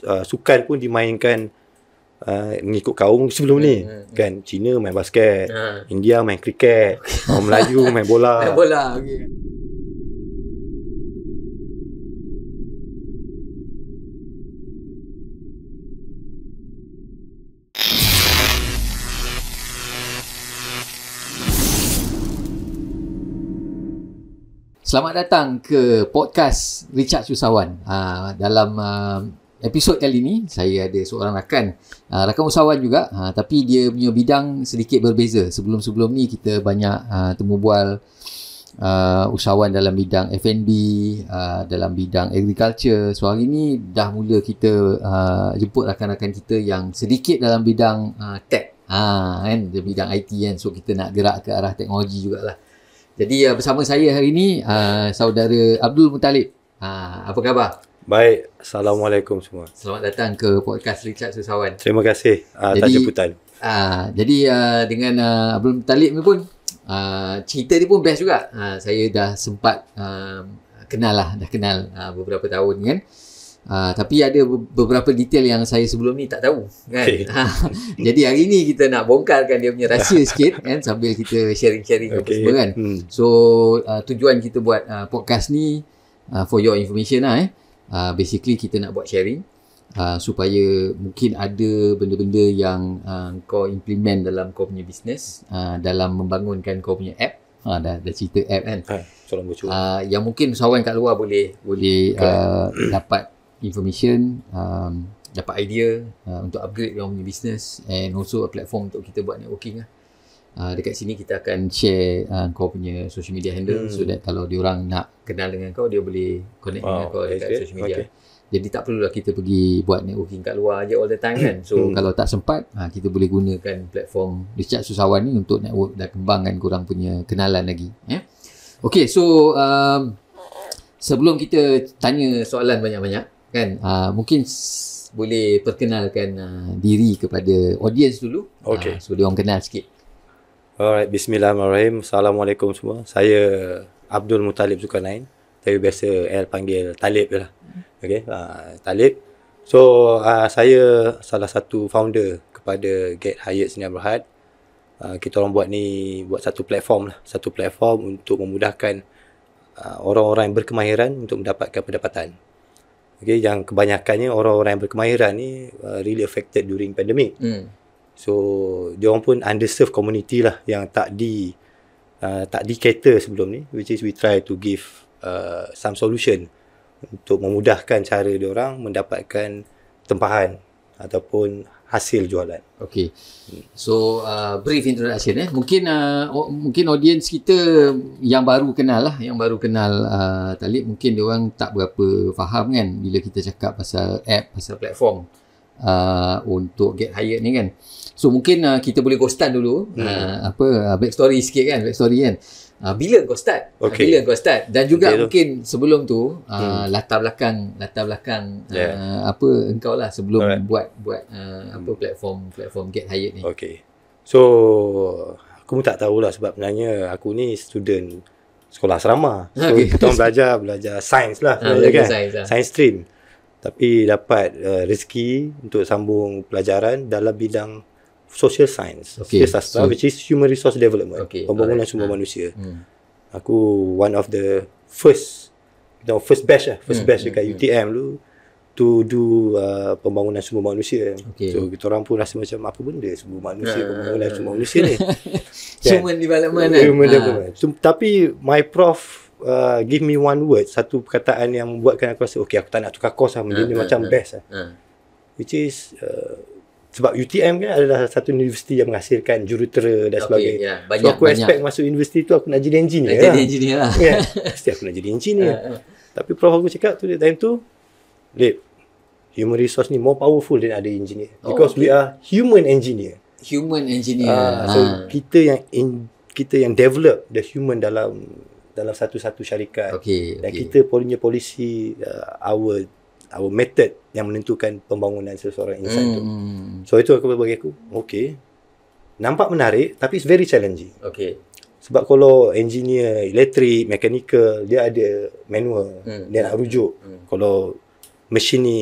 Uh, sukan pun dimainkan uh, mengikut kaum sebelum ni hmm. hmm. kan Cina main basket hmm. India main kriket okay. orang Melayu main bola main bola okey Selamat datang ke podcast Richard Susawan. Uh, dalam uh, episod kali ini saya ada seorang rakan uh, rakan usahawan juga uh, tapi dia punya bidang sedikit berbeza sebelum-sebelum ni kita banyak uh, temu bual uh, usahawan dalam bidang F&B uh, dalam bidang agriculture so hari ni dah mula kita uh, jemput rakan-rakan kita yang sedikit dalam bidang uh, tech uh, kan dalam bidang IT kan so kita nak gerak ke arah teknologi jugalah jadi uh, bersama saya hari ni uh, saudara Abdul Muttalib uh, apa khabar Baik, Assalamualaikum semua. Selamat datang ke podcast Richard Susawan. Terima kasih ah, atas uh, jemputan. Uh, jadi uh, dengan uh, Abdul Talib ni pun, uh, cerita dia pun best juga. Uh, saya dah sempat uh, kenal lah, dah kenal uh, beberapa tahun kan. Uh, tapi ada beberapa detail yang saya sebelum ni tak tahu kan. Okay. jadi hari ni kita nak bongkarkan dia punya rahsia sikit kan sambil kita sharing-sharing okay. semua kan. Hmm. So uh, tujuan kita buat uh, podcast ni uh, for your information lah eh uh, basically kita nak buat sharing uh, supaya mungkin ada benda-benda yang uh, kau implement dalam kau punya bisnes uh, dalam membangunkan kau punya app ha, dah, dah cerita app kan ha, uh, yang mungkin usahawan kat luar boleh boleh uh, dapat information um, dapat idea uh, untuk upgrade dalam punya business and also a platform untuk kita buat networking lah uh, dekat sini kita akan share uh, kau punya social media handle hmm. so that kalau diorang nak kenal dengan kau dia boleh connect wow. dengan oh, kau dekat okay. social media okay. Jadi tak perlulah kita pergi buat networking kat luar aja all the time kan. So hmm. kalau tak sempat, ha, kita boleh gunakan platform Richard Susawan ni untuk network dan kembangkan kurang punya kenalan lagi. Eh? Okay, so um, sebelum kita tanya soalan banyak-banyak kan, uh, mungkin boleh perkenalkan uh, diri kepada audience dulu. Okay. Uh, so dia orang kenal sikit. Alright, bismillahirrahmanirrahim. Assalamualaikum semua. Saya uh, Abdul Mutalib Zulkarnain. Tapi biasa L panggil Talib je lah. Okay, uh, Talib. So, uh, saya salah satu founder kepada Get Hired Senia Berhad. Uh, kita orang buat ni, buat satu platform lah. Satu platform untuk memudahkan uh, orang-orang yang berkemahiran untuk mendapatkan pendapatan. Okay, yang kebanyakannya orang-orang yang berkemahiran ni uh, really affected during pandemic. Hmm. So dia orang pun underserved community lah yang tak di uh, tak di cater sebelum ni which is we try to give uh, some solution untuk memudahkan cara dia orang mendapatkan tempahan ataupun hasil jualan. Okay. So uh, brief introduction eh. Mungkin uh, mungkin audience kita yang baru kenal lah, yang baru kenal uh, Talib mungkin dia orang tak berapa faham kan bila kita cakap pasal app, pasal platform uh, untuk get hired ni kan. So mungkin uh, kita boleh go start dulu. Hmm. Uh, apa uh, back story sikit kan, back story kan. Uh, bila kau start? Uh, okay. Bila kau start? Dan juga okay, mungkin tu. sebelum tu uh, hmm. latar belakang latar belakang yeah. uh, apa engkau lah sebelum Alright. buat buat uh, hmm. apa platform platform Get Hired ni. Okay. So aku pun tak tahulah sebab sebenarnya aku ni student sekolah asrama. So okay. kita belajar belajar sains lah. Ha, belajar kan? Sains, lah. sains stream. Tapi dapat uh, rezeki untuk sambung pelajaran dalam bidang social science, okay. social sastra, so, which is human resource development, okay. pembangunan right. sumber ha. Hmm. manusia. Hmm. Aku one of the first, you know, first batch lah, first hmm. batch hmm. dekat hmm. UTM dulu to do uh, pembangunan sumber manusia. Okay. So kita orang pun rasa macam apa benda sumber manusia, hmm. pembangunan hmm. Ya. sumber manusia ni. Kan? human development. Kan? Human kan? development. Ha. So, tapi my prof uh, give me one word, satu perkataan yang membuatkan aku rasa okay aku tak nak tukar course lah, benda ni hmm. macam hmm. best lah. Hmm. Which is uh, sebab UTM kan adalah satu universiti yang menghasilkan jurutera dan sebagainya. Ya, okay, yeah. banyak, so, aku banyak. expect masuk universiti tu aku nak jadi engineer. Nak lah. jadi engineer lah. Ya, mesti aku nak jadi engineer. Ya, ya. Tapi prof aku cakap tu, time tu, Lip, human resource ni more powerful than ada engineer. Oh, Because oh, okay. we are human engineer. Human engineer. Uh, so, ha. kita yang in, kita yang develop the human dalam dalam satu-satu syarikat. Okay, okay. Dan kita punya policy, uh, our our method yang menentukan pembangunan seseorang insan hmm. tu. Mm-hmm. So itu aku bagi aku, okay. Nampak menarik tapi it's very challenging. Okay. Sebab kalau engineer, elektrik, mechanical, dia ada manual, hmm. dia nak rujuk. Hmm. Kalau mesin ni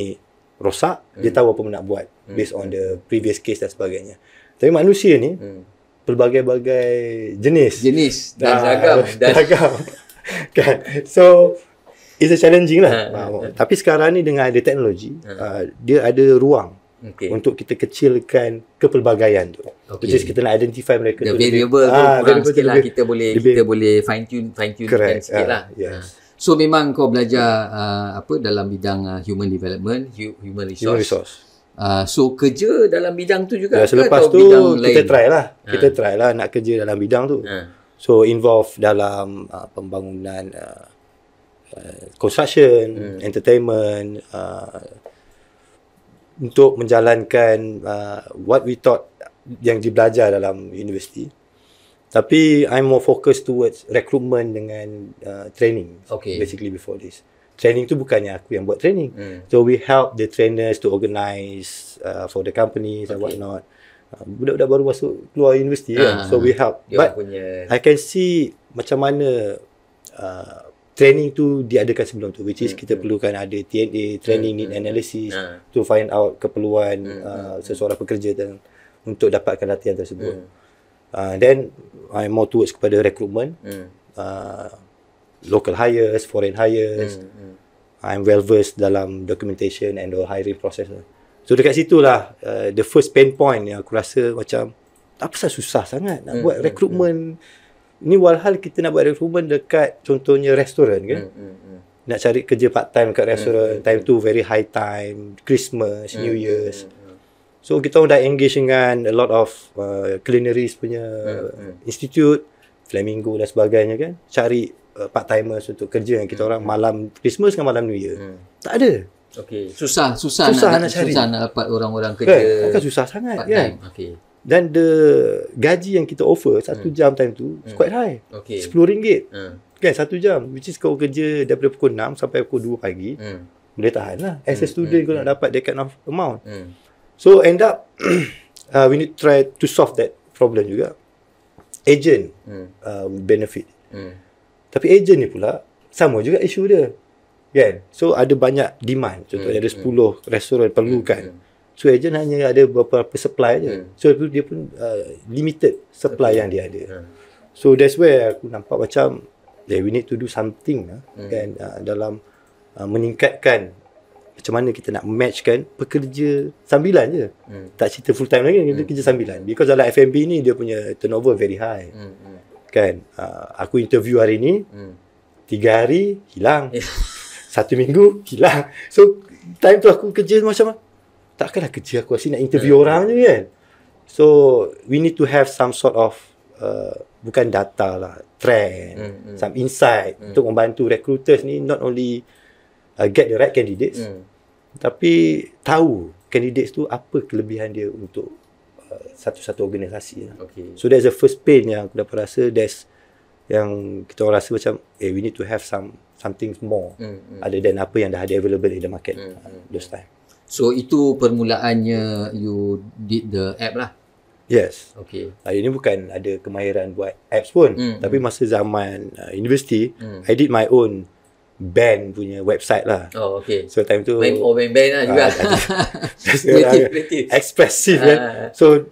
rosak, hmm. dia mm. tahu apa nak buat hmm. based on the previous case dan sebagainya. Tapi manusia ni, hmm. pelbagai-bagai jenis. Jenis dan ah, agam Dan agam. kan? So, It's a challenging lah. Ha, ha, ha. Tapi sekarang ni dengan ada teknologi, ha. uh, dia ada ruang okay. untuk kita kecilkan kepelbagaian tu. Okay. Which kita nak identify mereka the tu. Variable tu ha, variable sikit lah. kita boleh lebih, kita boleh fine tune fine tune kan sikit ha, lah. Yes. Ha. So memang kau belajar uh, apa dalam bidang uh, human development, human resource. Human resource. Uh, so kerja dalam bidang tu juga ya, selepas ke, atau tu kita lain? try lah ha. kita try lah nak kerja dalam bidang tu ha. so involve dalam uh, pembangunan uh, Uh, construction, hmm. entertainment uh, untuk menjalankan uh, what we taught yang dibelajar dalam universiti. Tapi I'm more focused towards recruitment dengan uh, training okay. basically before this. Training tu bukannya aku yang buat training. Hmm. So we help the trainers to organize uh, for the companies okay. and what not. Uh, budak-budak baru masuk keluar universiti uh, kan. Ah, so we help. But punya... I can see macam mana uh, training tu diadakan sebelum tu which is hmm. kita hmm. perlukan ada TNA training hmm. need hmm. analysis hmm. to find out keperluan hmm. uh, hmm, seseorang pekerja dan untuk dapatkan latihan tersebut. Hmm. Uh, then I'm more towards kepada recruitment. Hmm. Uh, local hires, foreign hires. Hmm. Hmm. I'm well versed dalam documentation and the hiring process. So dekat situlah uh, the first pain point yang aku rasa macam apa susah sangat nak hmm. buat recruitment hmm. Ni walhal kita nak buat recruitment dekat contohnya restoran kan. Hmm, hmm, hmm. Nak cari kerja part time kat restoran. Hmm, hmm, time hmm. tu very high time. Christmas, hmm, New hmm, Year's. Hmm, hmm, hmm. So kita dah engage dengan a lot of uh, culinaries punya hmm, hmm. institute. Flamingo dan sebagainya kan. Cari uh, part timers untuk kerja dengan kita hmm, orang hmm. malam Christmas dengan malam New Year. Hmm. Tak ada. Okay. Susah, susah, susah nak, nak cari. Susah nak dapat orang-orang kan? kerja. Bukan susah sangat part kan. Okay. Dan the gaji yang kita offer satu hmm. jam time tu hmm. quite high. Okay. RM10. Hmm. Kan satu jam. Which is kau kerja daripada pukul 6 sampai pukul 2 pagi. Hmm. Boleh tahan lah. As a hmm, student hmm. kau nak hmm. dapat that kind of amount. Hmm. So end up uh, we need try to solve that problem juga. Agent hmm. uh, benefit. Hmm. Tapi agent ni pula sama juga isu dia. Kan? So ada banyak demand. Contohnya hmm. ada 10 hmm. restoran perlukan. Hmm. hmm. So agent hanya ada beberapa supply je. Yeah. Hmm. So dia pun uh, limited supply okay. yang dia ada. Yeah. Hmm. So that's where aku nampak macam yeah, we need to do something lah. Yeah. Hmm. Kan uh, dalam uh, meningkatkan macam mana kita nak matchkan pekerja sambilan je. Yeah. Tak cerita full time lagi, kita yeah. kerja sambilan. Because dalam F&B ni dia punya turnover very high. Yeah. Kan uh, aku interview hari ni, yeah. tiga hari hilang. Satu minggu hilang. So time tu aku kerja macam mana? takkanlah kerja aku asyik nak interview yeah. orang je kan so we need to have some sort of uh, bukan data lah trend mm, mm. some insight mm. untuk membantu recruiters ni not only uh, get the right candidates mm. tapi tahu candidates tu apa kelebihan dia untuk uh, satu-satu organisasi lah. okay. so there's a first pain yang aku dapat rasa there's yang kita orang rasa macam eh we need to have some something more mm, mm. other than apa yang dah ada available in the market mm, uh, mm. those time So itu permulaannya you did the app lah. Yes. Okay. Uh, ini bukan ada kemahiran buat apps pun. Mm. Tapi hmm. masa zaman uh, ah, universiti, mm. I did my own band punya website lah. Oh, okay. So time tu. Main for main band lah juga. Kreatif, uh, kreatif. expressive kan. So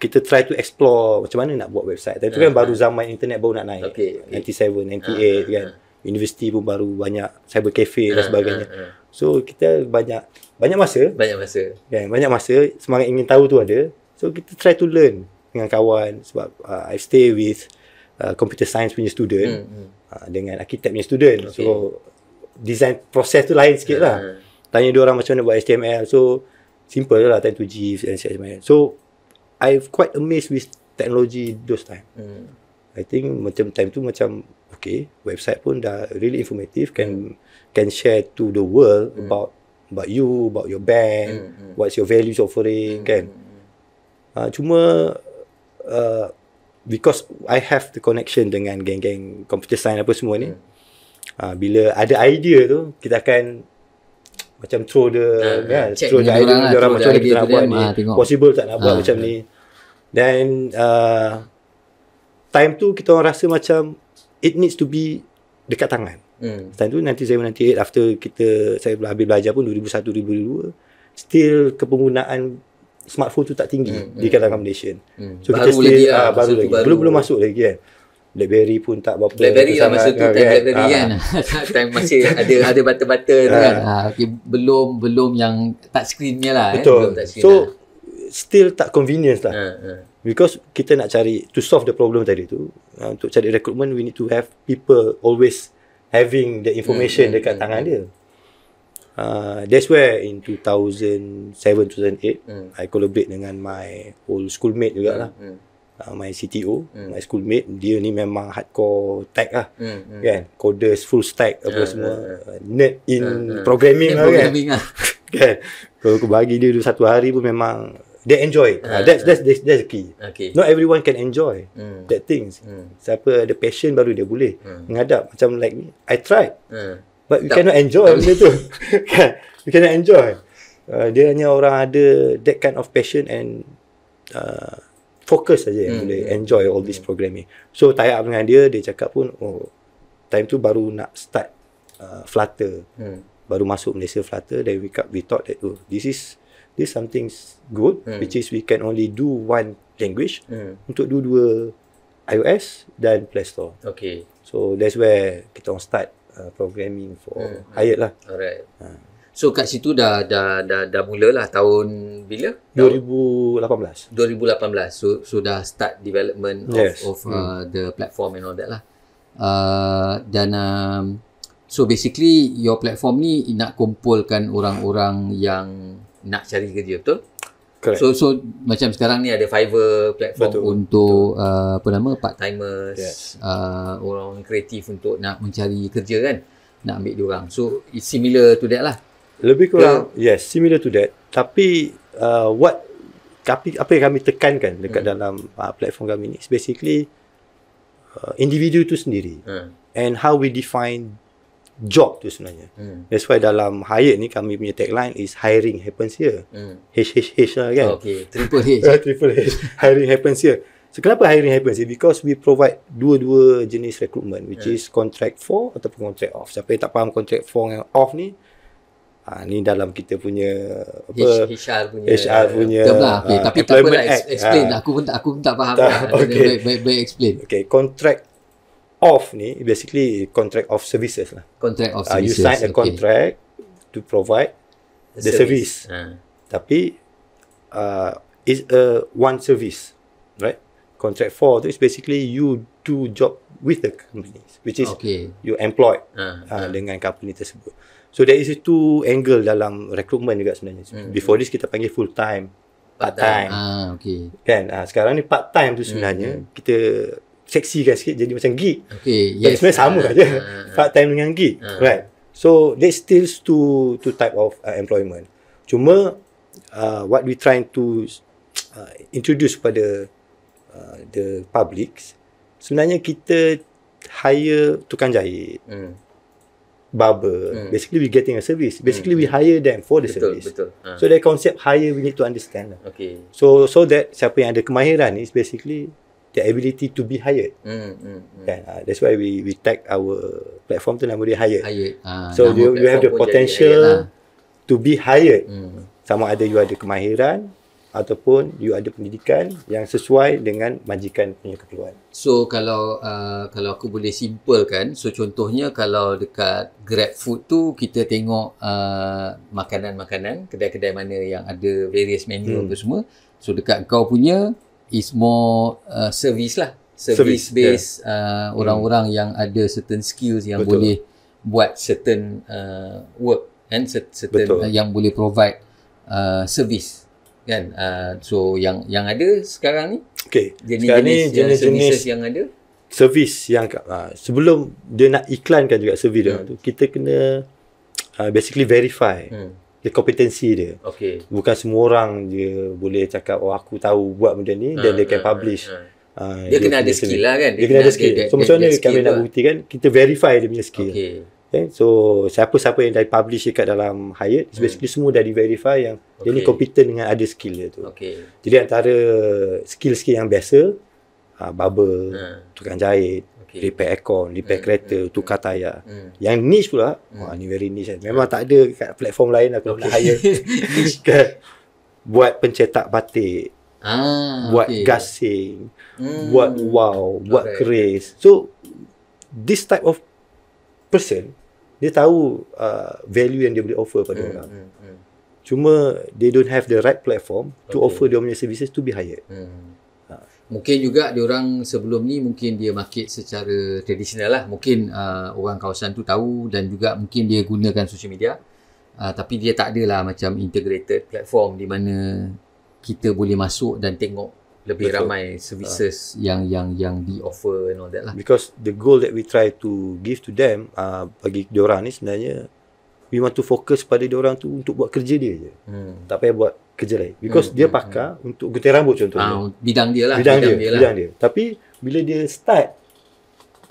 kita try to explore macam mana nak buat website. Tapi uh. tu kan baru zaman internet baru nak naik. Okay. Ninety seven, ninety eight, kan. Uh. Universiti pun baru banyak cyber cafe dan sebagainya. So kita banyak banyak masa banyak masa kan banyak masa semangat ingin tahu tu ada so kita try to learn dengan kawan sebab uh, I stay with uh, computer science punya student hmm, hmm. Uh, dengan architect punya student okay. so design proses tu lain sikit lah hmm. tanya dia orang macam mana buat HTML so simple je lah time to GIF and HTML so I quite amazed with technology those time hmm. I think macam time tu macam okay website pun dah really informative can can share to the world hmm. about about you, about your bank, mm, mm. what's your values offering, mm, kan? Uh, cuma uh, because I have the connection dengan geng-geng computer science apa semua ni, mm. uh, bila ada idea tu, kita akan macam throw the, uh, yeah, ah, kan, check throw the idea, lah, orang, lah, orang macam mana kita nak buat ni, ah, possible tak nak buat ah, macam ni. Then, uh, time tu kita orang rasa macam it needs to be dekat tangan. Hmm. Time tu nanti saya nanti after kita saya habis belajar pun 2001 2002 still kepenggunaan smartphone tu tak tinggi hmm. di kalangan Malaysia. Hmm. So baru kita still lagi lah, baru lagi. Baru. Belum-belum masuk lagi kan. BlackBerry pun tak berapa BlackBerry lah masa tu kan? time BlackBerry ah. kan time masih ada ada button-button tu ah. kan ah, okay. belum belum yang touch lah, eh. screen ni lah betul eh. belum so lah. still tak convenience lah ah, ah. because kita nak cari to solve the problem tadi tu uh, untuk cari recruitment we need to have people always having the information mm-hmm. dekat hmm, tangan hmm. dia. Uh, that's where in 2007, 2008, mm. I collaborate dengan my old schoolmate juga lah. Mm. Uh, ah, my CTO, mm. my schoolmate, dia ni memang hardcore tech lah. Mm. Kan? Coders, full stack, apa yeah, semua. Yeah, yeah. Ah, nerd in yeah, yeah. programming lah kan. programming lah. kan? Kalau aku bagi dia satu hari pun memang They enjoy. Uh, uh, that's that's that's the key. Okay. Not everyone can enjoy mm. that things. Mm. Siapa ada passion baru dia boleh mm. menghadap macam like me. I tried. Mm. But you cannot enjoy benda tu. Kan? you cannot enjoy. Uh, dia hanya orang ada that kind of passion and uh, focus saja yang mm. enjoy all this hmm. programming. So tie up dengan dia, dia cakap pun oh time tu baru nak start uh, flutter. Mm. Baru masuk Malaysia flutter then we, we thought that oh this is this something good mm. which is we can only do one language mm. untuk do dua iOS dan Play Store. Okay. So that's where kita on start uh, programming for mm. Hyatt lah. Alright. Uh. So kat situ dah dah dah dah mula lah tahun bila? 2018. 2018. So sudah so start development of yes. of uh, mm. the platform and all that lah. Uh, dan um, so basically your platform ni nak kumpulkan orang-orang yang nak cari kerja betul Correct. so so macam sekarang ni ada fiverr platform betul. untuk betul. Uh, apa nama part timers yes. uh, orang kreatif untuk nak mencari kerja kan nak ambil dia orang so it's similar to that lah lebih kurang yeah. yes similar to that tapi uh, what tapi apa yang kami tekankan dekat hmm. dalam uh, platform kami ni is basically uh, individu tu sendiri hmm. and how we define job tu sebenarnya. Hmm. That's why dalam hire ni kami punya tagline is hiring happens here. Hmm. H H H lah kan. Okay. Triple H. Ah, triple H. Hiring happens here. So kenapa hiring happens here? Because we provide dua-dua jenis recruitment which yeah. Hmm. is contract for ataupun contract off. Siapa yang tak faham contract for dengan off ni Ah ha, ni dalam kita punya apa HR punya HR punya lah. okay, ha, tapi tak apa lah explain ha. aku pun tak aku pun tak faham tak, lah. okay. baik, baik, baik explain okey contract off ni basically contract of services lah. Contract of ah, services. Uh, you sign a contract okay. to provide the service. service. Ha. Tapi uh, is a one service, right? Contract for tu is basically you do job with the company, which is okay. you employed ha. Ha. Uh, dengan company tersebut. So there is two angle dalam recruitment juga sebenarnya. Hmm. Before this kita panggil full time, part time. Ah, okay. Kan? Uh, sekarang ni part time tu hmm, sebenarnya hmm. kita seksi kan sikit jadi macam geek. Okay, yes. sebenarnya sama uh, saja. Uh, Part time dengan geek. Uh. Right. So, there's still two, two type of uh, employment. Cuma, uh, what we trying to uh, introduce kepada uh, the public, sebenarnya kita hire tukang jahit. Hmm. Barber mm. Basically we getting a service Basically mm. we hire them For the betul, service Betul uh. So the concept Hire we need to understand lah. Okay So so that Siapa yang ada kemahiran ni Basically the ability to be hired. Mm, mm, mm. Kan? Uh, that's why we we tag our platform tu nama dia hired. hired. Uh, so you you have the potential lah. to be hired. Mm. Sama ada you ada kemahiran ataupun you ada pendidikan yang sesuai dengan majikan punya keperluan. So kalau uh, kalau aku boleh simpulkan, so contohnya kalau dekat Food tu kita tengok uh, makanan-makanan kedai-kedai mana yang ada various menu hmm. apa semua. So dekat kau punya is more uh, service lah service based yeah. uh, orang-orang hmm. yang ada certain skills yang Betul. boleh buat certain uh, work and certain Betul. Uh, yang boleh provide uh, service kan uh, so yang yang ada sekarang ni okey jenis-jenis ni jenis-jenis, jenis yang ada service yang uh, sebelum dia nak iklankan juga service hmm. dia tu kita kena uh, basically verify hmm dia kompetensi dia. Okay. Bukan semua orang dia boleh cakap oh aku tahu buat benda ni dan dia ah, can ah, publish. Ha, dia, dia kena ada skill lah kan. Dia, dia kena ada skill. skill. So macam mana kami nak buktikan kita verify dia punya skill. Okay. okay. Eh, so siapa-siapa yang dah publish dekat dalam Hyatt hmm. basically semua dah di verify yang okay. dia ni competent dengan ada skill dia tu. Okay. Jadi antara skill-skill yang biasa uh, bubble, ha. tukang jahit, repair aircon, repair hmm. kereta, hmm. tukar hmm. tayar. Hmm. Yang niche pula, hmm. wah ni very niche kan. Memang hmm. tak ada kat platform lain lah, aku okay. nak hire. niche Buat pencetak batik. Ah, buat okay. gasing. Hmm. Buat wow, buat okay. keris. So, this type of person, dia tahu uh, value yang dia boleh offer pada hmm. orang. Hmm. hmm. Cuma, they don't have the right platform okay. to offer dia punya services to be hired. Hmm mungkin juga dia orang sebelum ni mungkin dia market secara tradisional lah mungkin uh, orang kawasan tu tahu dan juga mungkin dia gunakan social media uh, tapi dia tak adalah macam integrated platform di mana kita boleh masuk dan tengok lebih Betul. ramai ah. services uh. yang yang yang di offer and all that lah because the goal that we try to give to them uh, bagi orang ni sebenarnya we want to focus pada orang tu untuk buat kerja dia je hmm. tak payah buat kerja lain because hmm, dia hmm, pakar hmm. untuk gunting rambut contohnya. Ah, bidang dia lah. Bidang, bidang dia, dia lah. Bidang dia. Tapi bila dia start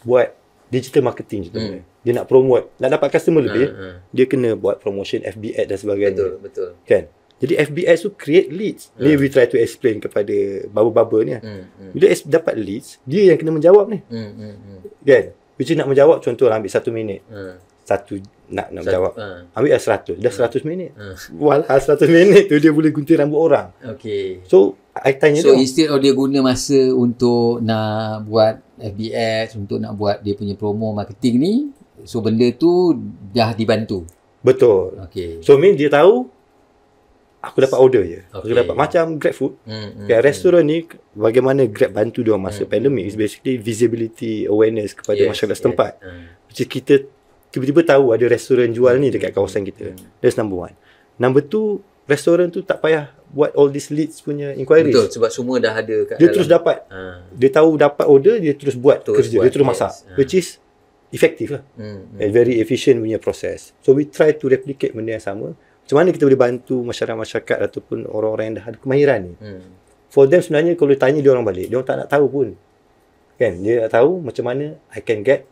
buat digital marketing contohnya, hmm. dia nak promote, nak dapat customer lebih, hmm, dia kena buat promotion FB ad dan sebagainya. Betul, betul. Kan? Jadi FB ad tu create leads. Hmm. Dia we try to explain kepada baba-baba ni. Lah. Hmm, hmm. Bila dapat leads, dia yang kena menjawab ni. Hmm, hmm, hmm. Kan? Which nak menjawab contoh lah, ambil satu minit. Hmm satu nak nak satu, jawab. Uh. Ha. Ambil 100. Dah 100 ha. minit. Uh. Ha. Walha 100 minit tu dia boleh gunting rambut orang. Okey. So I tanya so, dia. So instead of dia guna masa untuk nak buat FBS untuk nak buat dia punya promo marketing ni, so benda tu dah dibantu. Betul. Okey. So mean dia tahu aku dapat order je. Okay. Aku dapat macam Grab food. Hmm. hmm, hmm. restoran hmm. ni bagaimana Grab bantu dia masa hmm. pandemic hmm, is hmm. basically visibility awareness kepada yes, masyarakat setempat. Yes. Hmm. Which kita tiba-tiba tahu ada restoran jual ni dekat kawasan kita. Hmm. That's number one. Number two, restoran tu tak payah buat all these leads punya inquiries. Betul, sebab semua dah ada kat dia dalam. terus dapat. Ha. Dia tahu dapat order, dia terus buat terus kerja. Buat dia terus masak. Ha. Which is effective lah. hmm. hmm. And very efficient punya proses. So, we try to replicate benda yang sama. Macam mana kita boleh bantu masyarakat-masyarakat ataupun orang-orang yang dah ada kemahiran ni. Hmm. For them sebenarnya, kalau tanya dia orang balik, dia orang tak nak tahu pun. Kan? Dia tak tahu macam mana I can get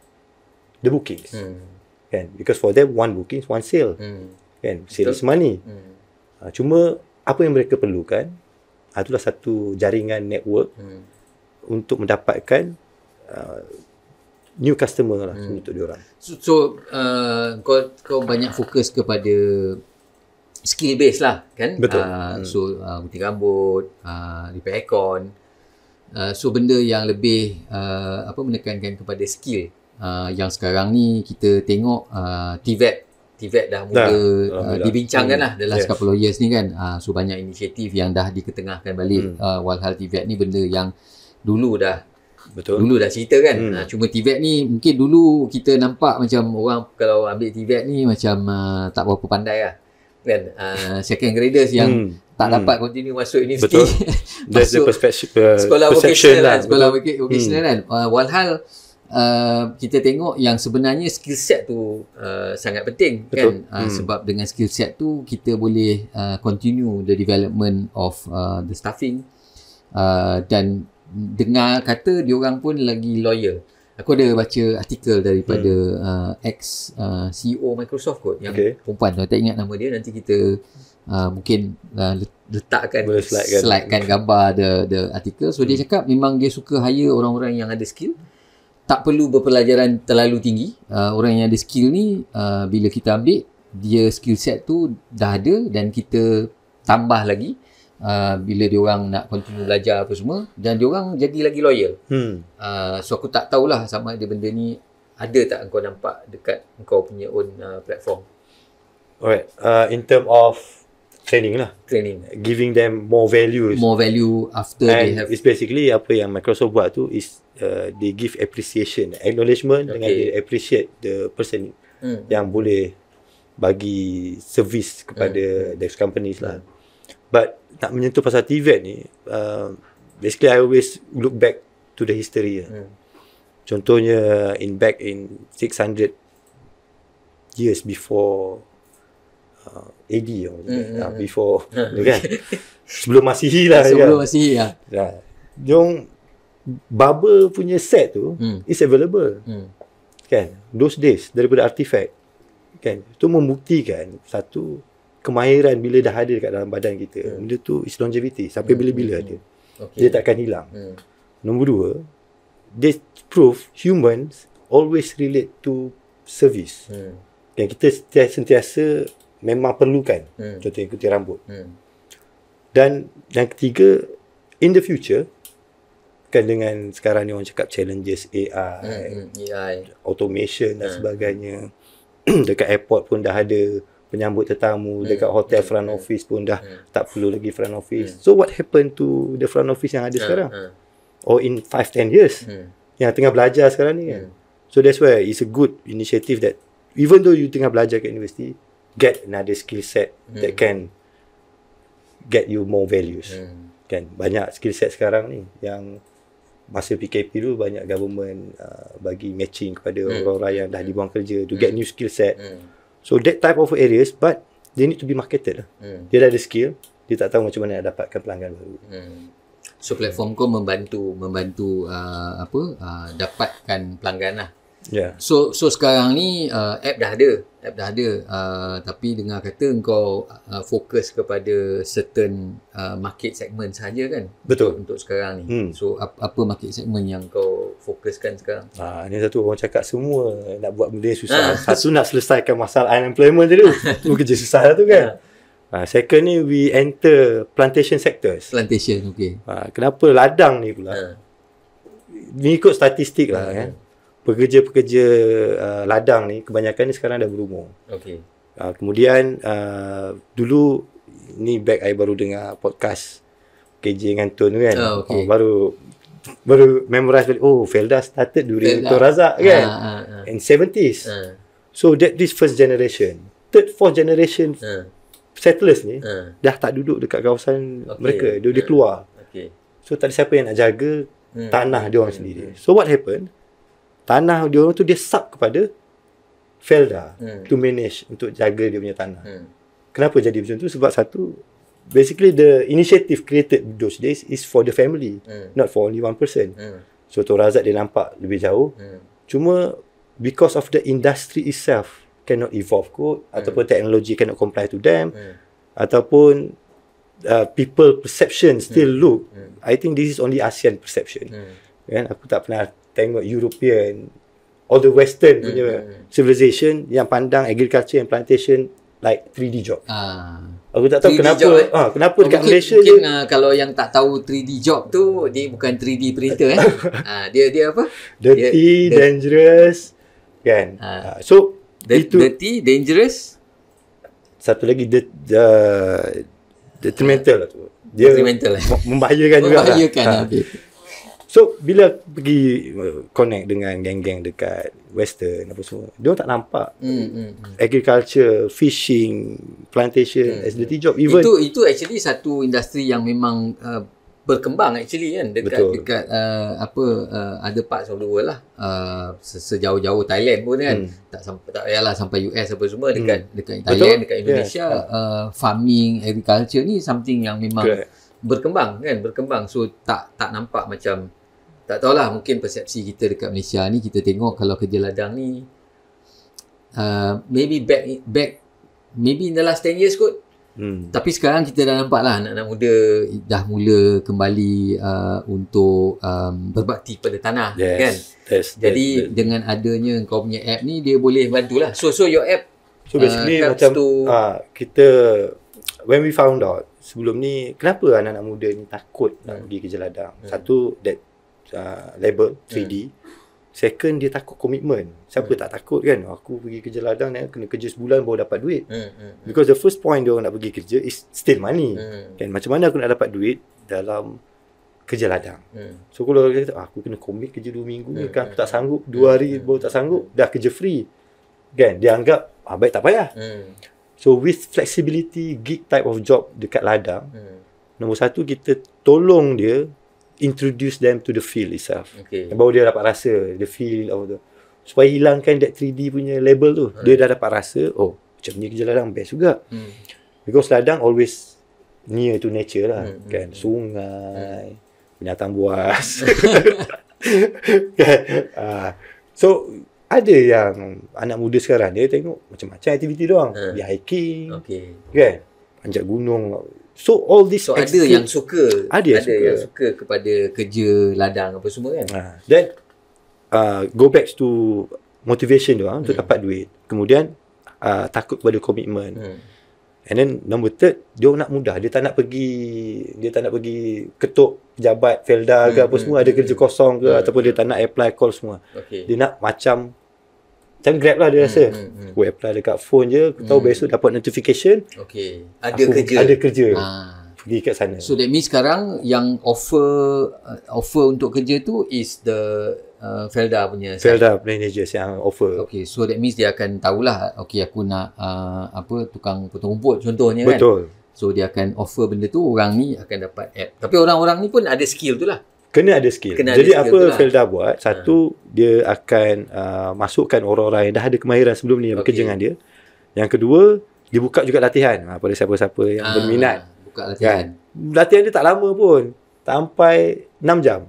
the bookings. Hmm kan because for them one booking one sale mm. kan sales Betul. money mm. uh, cuma apa yang mereka perlukan ah, itulah satu jaringan network mm. untuk mendapatkan uh, new customer lah mm. untuk orang. so, so uh, kau kau banyak fokus kepada skill base lah kan Betul. Uh, mm. so uh, gunting rambut uh, repair aircon uh, so benda yang lebih uh, apa menekankan kepada skill uh, yang sekarang ni kita tengok uh, ah, TVET TVET dah mula ah, Uh, dibincangkan lah dalam yes. couple years ni kan uh, so banyak inisiatif yang dah diketengahkan balik hmm. uh, walhal TVET ni benda yang dulu dah Betul. Dulu dah cerita kan. Hmm. Ha, cuma TVET ni mungkin dulu kita nampak macam orang kalau ambil TVET ni macam uh, tak berapa pandai lah. Kan? Uh, second graders yang hmm. tak hmm. dapat hmm. continue masuk ini Betul. That's masuk the perspective. Uh, sekolah lah. vocational lah. Sekolah vocational hmm. kan. Uh, walhal uh, kita tengok yang sebenarnya skill set tu uh, sangat penting kan? Betul. kan uh, hmm. sebab dengan skill set tu kita boleh uh, continue the development of uh, the staffing uh, dan dengar kata orang pun lagi loyal aku ada baca artikel daripada hmm. uh, ex uh, CEO Microsoft kot yang okay. perempuan tak ingat nama dia nanti kita uh, mungkin uh, letakkan kan? slide kan gambar the the article so hmm. dia cakap memang dia suka hire orang-orang yang ada skill tak perlu berpelajaran terlalu tinggi. Uh, orang yang ada skill ni, uh, bila kita ambil, dia skill set tu dah ada dan kita tambah lagi uh, bila dia orang nak continue belajar apa semua dan dia orang jadi lagi loyal. Hmm. Uh, so aku tak tahulah sama ada benda ni ada tak kau nampak dekat kau punya own uh, platform. Alright, uh, in term of training lah. Training. Giving them more values. More value after and they have. It's basically apa yang Microsoft buat tu is uh, they give appreciation, acknowledgement okay. dengan they appreciate the person hmm. yang boleh bagi service kepada hmm. these companies lah. But nak menyentuh pasal TVET ni, uh, basically I always look back to the history. Lah. Hmm. Contohnya in back in 600 years before uh, AD mm, uh, mm, mm. before ah, kan sebelum masih lah sebelum kan. masihi lah ya. jong baba punya set tu mm. is available mm. kan those days daripada artifact kan tu membuktikan satu kemahiran bila dah ada dekat dalam badan kita mm. benda tu is longevity sampai mm, bila-bila mm. dia okay. dia takkan hilang mm. nombor dua this proof humans always relate to service mm. Dan kita sentiasa memang perlukan hmm. contoh ikuti rambut hmm. dan yang ketiga in the future kan dengan sekarang ni orang cakap challenges AI, hmm. hmm AI. automation dan hmm. sebagainya dekat airport pun dah ada penyambut tetamu hmm. dekat hotel front hmm. office pun dah hmm. tak perlu lagi front office hmm. so what happen to the front office yang ada hmm. sekarang hmm. or oh, in 5 10 years hmm. yang tengah belajar sekarang ni kan hmm. so that's why it's a good initiative that even though you tengah belajar kat universiti get another skill set mm. that hmm. can get you more values. Mm. Kan banyak skill set sekarang ni yang masa PKP tu banyak government uh, bagi matching kepada mm. orang-orang yang dah hmm. dibuang kerja to mm. get hmm. new skill set. Mm. So that type of areas but they need to be marketed lah. Mm. Dia dah ada skill, dia tak tahu macam mana nak dapatkan pelanggan baru. Mm. So platform kau membantu membantu uh, apa uh, dapatkan pelanggan lah. Yeah. So so sekarang ni uh, app dah ada, app dah ada. Uh, tapi dengar kata engkau uh, fokus kepada certain uh, market segment saja kan? Betul untuk, untuk sekarang ni. Hmm. So ap, apa market segment yang kau fokuskan sekarang? Ah ini satu orang cakap semua nak buat benda susah. Ah. satu nak selesaikan masalah unemployment dulu, dulu. kerja susah lah tu kan. Ah uh, second ni we enter plantation sectors. Plantation okey. uh, kenapa ladang ni pula? Ha. Ni ikut statistik lah kan pekerja-pekerja uh, ladang ni kebanyakan ni sekarang dah berumur. Okey. Uh, kemudian uh, dulu ni back I baru dengar podcast kerja dengan Tun kan. Oh, ah, okay. oh, baru baru memorize balik. Oh, Felda started during Felda. Tun Razak kan. Ha, ha, ha. In 70s. Ha. So that this first generation, third fourth generation ha. settlers ni ha. dah tak duduk dekat kawasan okay. mereka. Dia, ha. dia keluar. Okay. So tak ada siapa yang nak jaga hmm. tanah dia orang hmm. sendiri. Hmm. So what happened? tanah dia orang tu dia sub kepada Felda hmm. to manage untuk jaga dia punya tanah. Hmm. Kenapa jadi macam tu? Sebab satu basically the initiative created those days is for the family hmm. not for only one person. Hmm. So Torazat dia nampak lebih jauh. Hmm. Cuma because of the industry itself cannot evolve kot hmm. ataupun teknologi cannot comply to them hmm. ataupun uh, people perception still hmm. look hmm. I think this is only ASEAN perception. Hmm. Kan? Aku tak pernah tengok European or the western mm-hmm. punya hmm, hmm. civilization yang pandang agriculture and plantation like 3D job. Ah. Aku tak tahu 3D kenapa job, eh? ah kenapa oh, dekat mungkin, Malaysia mungkin, je. Mungkin uh, kalau yang tak tahu 3D job tu dia bukan 3D printer eh. ah dia dia apa? Dirty, dia, dangerous dia, kan. Ah. ah so the, itu dirty, dangerous satu lagi the the detrimental lah tu. Dia detrimental. Eh? Membahayakan, membahayakan juga. Lah. Membahayakan. Lah. Lah. So bila pergi uh, connect dengan geng-geng dekat western apa semua, dia tak nampak. Mm, mm, mm. Agriculture, fishing, plantation mm, as dirty mm. job. Even itu itu actually satu industri yang memang uh, berkembang actually kan dekat Betul. dekat uh, apa uh, other parts of the world lah. Uh, sejauh-jauh Thailand pun kan. Mm. Tak sampai tak payahlah sampai US apa semua hmm. dekat mm. dekat Thailand, Betul? dekat Indonesia, yeah. uh, farming, agriculture ni something yang memang Correct berkembang kan berkembang so tak tak nampak macam tak tahulah mungkin persepsi kita dekat Malaysia ni kita tengok kalau kerja ladang ni uh, maybe back back maybe in the last 10 years kot hmm. tapi sekarang kita dah nampak lah anak-anak muda dah mula kembali uh, untuk um, berbakti pada tanah yes. kan yes. jadi yes. dengan adanya kau punya app ni dia boleh bantulah so so your app so basically uh, macam to, uh, kita when we found out sebelum ni kenapa anak-anak muda ni takut nak hmm. pergi kerja ladang yeah. Hmm. satu that uh, label 3D. Yeah. Hmm. Second dia takut komitmen. Siapa yeah. Hmm. tak takut kan? Aku pergi kerja ladang eh, kena kerja sebulan baru dapat duit. Yeah. Hmm, Because the first point dia orang nak pergi kerja is still money. Yeah. Kan macam mana aku nak dapat duit dalam kerja ladang. Yeah. So kalau kata ah, aku kena komit kerja 2 minggu yeah. ni kan aku tak sanggup 2 hari yeah. baru tak sanggup dah kerja free. Kan dia anggap ah, baik tak payah. Yeah. So with flexibility gig type of job dekat ladang. Yeah. Nombor satu kita tolong dia introduce them to the feel itself. Okay. Baru dia dapat rasa the feel of the supaya hilangkan that 3D punya label tu. Hmm. Dia dah dapat rasa oh macam ni kerja ladang best juga. Hmm. Because ladang always near to nature lah hmm. hmm kan. Hmm. Sungai, hmm. binatang buas. uh, so ada yang anak muda sekarang dia tengok macam-macam aktiviti doang. Hmm. hiking. Okay. Kan? Panjat gunung So all this so, ada yang suka ada yang, ada suka. yang suka kepada kerja ladang apa semua kan. Uh, then uh, go back to motivation tu uh, untuk hmm. dapat duit. Kemudian uh, takut kepada komitmen. Hmm. And then number third dia nak mudah dia tak nak pergi dia tak nak pergi ketuk jabat felda hmm. ke apa hmm. semua ada hmm, kerja hmm. kosong ke hmm. ataupun dia tak nak apply call semua. Okay. Dia nak macam macam grab lah dia hmm, rasa. Hmm, hmm. apply lah, dekat phone je. Aku tahu hmm. besok dapat notification. Okay. Ada aku kerja. Ada kerja. Ha. Pergi kat sana. So that means sekarang yang offer uh, offer untuk kerja tu is the uh, Felda punya. Felda manager yang offer. Okay. So that means dia akan tahulah. Okay aku nak uh, apa tukang potong rumput contohnya Betul. kan. Betul. So dia akan offer benda tu. Orang ni akan dapat app. Tapi orang-orang ni pun ada skill tu lah kena ada skill. Kena Jadi ada skill apa lah. Felda lah. buat? Ha. Satu ha. dia akan uh, masukkan orang-orang yang dah ada kemahiran sebelum ni yang okay. bekerja dengan dia. Yang kedua, dia buka juga latihan uh, pada siapa-siapa yang ha. berminat. Buka latihan. Kan? Latihan dia tak lama pun. Tak sampai 6 jam.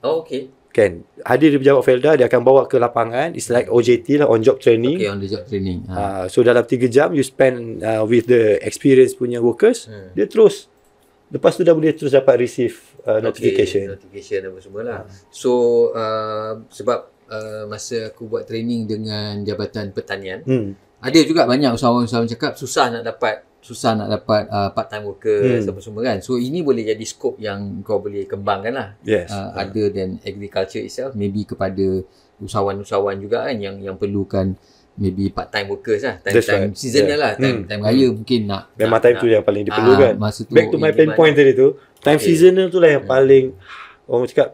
Oh okey. Kan. Hadir dia berjawab Felda dia akan bawa ke lapangan. It's like OJT lah on job training. Okay on the job training. Ha. Uh, so dalam 3 jam you spend uh, with the experience punya workers, hmm. dia terus Lepas tu dah boleh terus dapat receive uh, notification. Okay, notification apa semua lah. Ha. So uh, sebab uh, masa aku buat training dengan Jabatan Pertanian, hmm. ada juga banyak usahawan-usahawan cakap susah nak dapat susah nak dapat uh, part time worker hmm. apa semua kan. So ini boleh jadi scope yang kau boleh kembangkan lah. Yes. Uh, other than agriculture itself, maybe kepada usahawan-usahawan juga kan yang yang perlukan maybe part time workers lah time time right. seasonal yeah. lah time hmm. time raya hmm. mungkin nak memang nak, time tu yang paling diperlukan uh, masa tu back to my pain point tadi tu time okay. seasonal tu lah yang hmm. paling orang cakap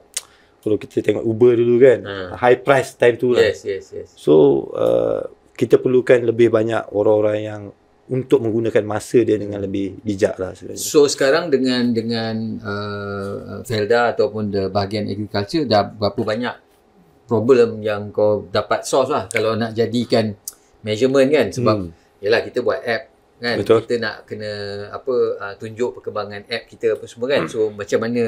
kalau kita tengok Uber dulu kan hmm. high price time tu lah yes yes yes so uh, kita perlukan lebih banyak orang-orang yang untuk menggunakan masa dia dengan hmm. lebih bijak lah sebenarnya. So sekarang dengan dengan uh, Felda ataupun the bahagian agriculture dah berapa banyak problem yang kau dapat source lah kalau nak jadikan measurement kan sebab hmm. yalah kita buat app kan Betul. kita nak kena apa ah, tunjuk perkembangan app kita apa semua kan so hmm. macam mana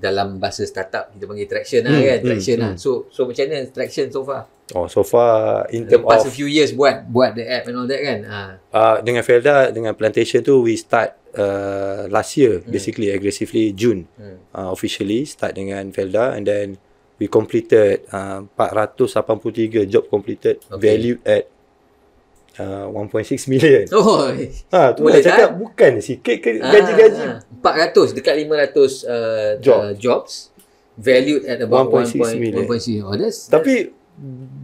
dalam bahasa startup kita panggil traction lah hmm. kan hmm. traction lah. hmm. lah so so macam mana traction so far oh so far in term Lepas of past few years buat buat the app and all that kan uh. Uh, dengan Felda dengan plantation tu we start uh, last year hmm. basically aggressively June hmm. uh, officially start dengan Felda and then we completed uh, 483 job completed okay. valued at uh, 1.6 million. Oh. Ha, tu boleh cakap kan? bukan sikit ke ah, gaji-gaji. Ah, ah, 400 dekat 500 uh, job. uh, jobs valued at about 1.6 million. 1.6. Oh, that's, that's... Tapi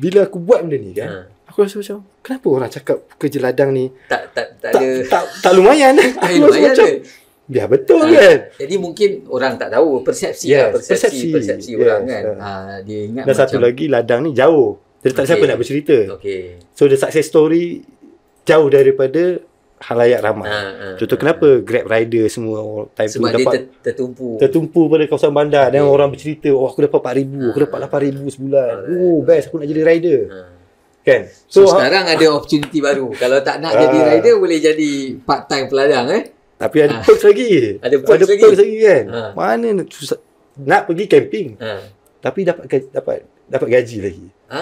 bila aku buat benda ni kan, ha. aku rasa macam kenapa orang cakap kerja ladang ni tak tak tak, tak ada tak, tak, tak lumayan. Tak eh, lumayan. Macam, Ya betul ha, kan. Jadi mungkin orang tak tahu persepsi lah, yes, lah, persepsi, persepsi persepsi orang yes, kan. Ha, dia ingat Dan macam satu lagi ladang ni jauh. Jadi tak okay. siapa nak bercerita. Okay. So the success story jauh daripada halayak ramai. Ha, ha, Contoh ha, kenapa ha. Grab rider semua time Sebab tu dapat ter, tertumpu. Tertumpu pada kawasan bandar okay. dan orang bercerita, "Oh aku dapat 4000, ha. aku dapat 8000 sebulan. Ha, oh ha. best aku nak jadi rider." Ha. Kan? So, so sekarang ada opportunity baru. Kalau tak nak jadi rider boleh jadi part time peladang. eh. Tapi ada ha. perks lagi. Ada perks, ada perks, lagi. kan. Ha. Mana nak susah nak pergi camping. Ha. Tapi dapat dapat dapat gaji lagi. Ha.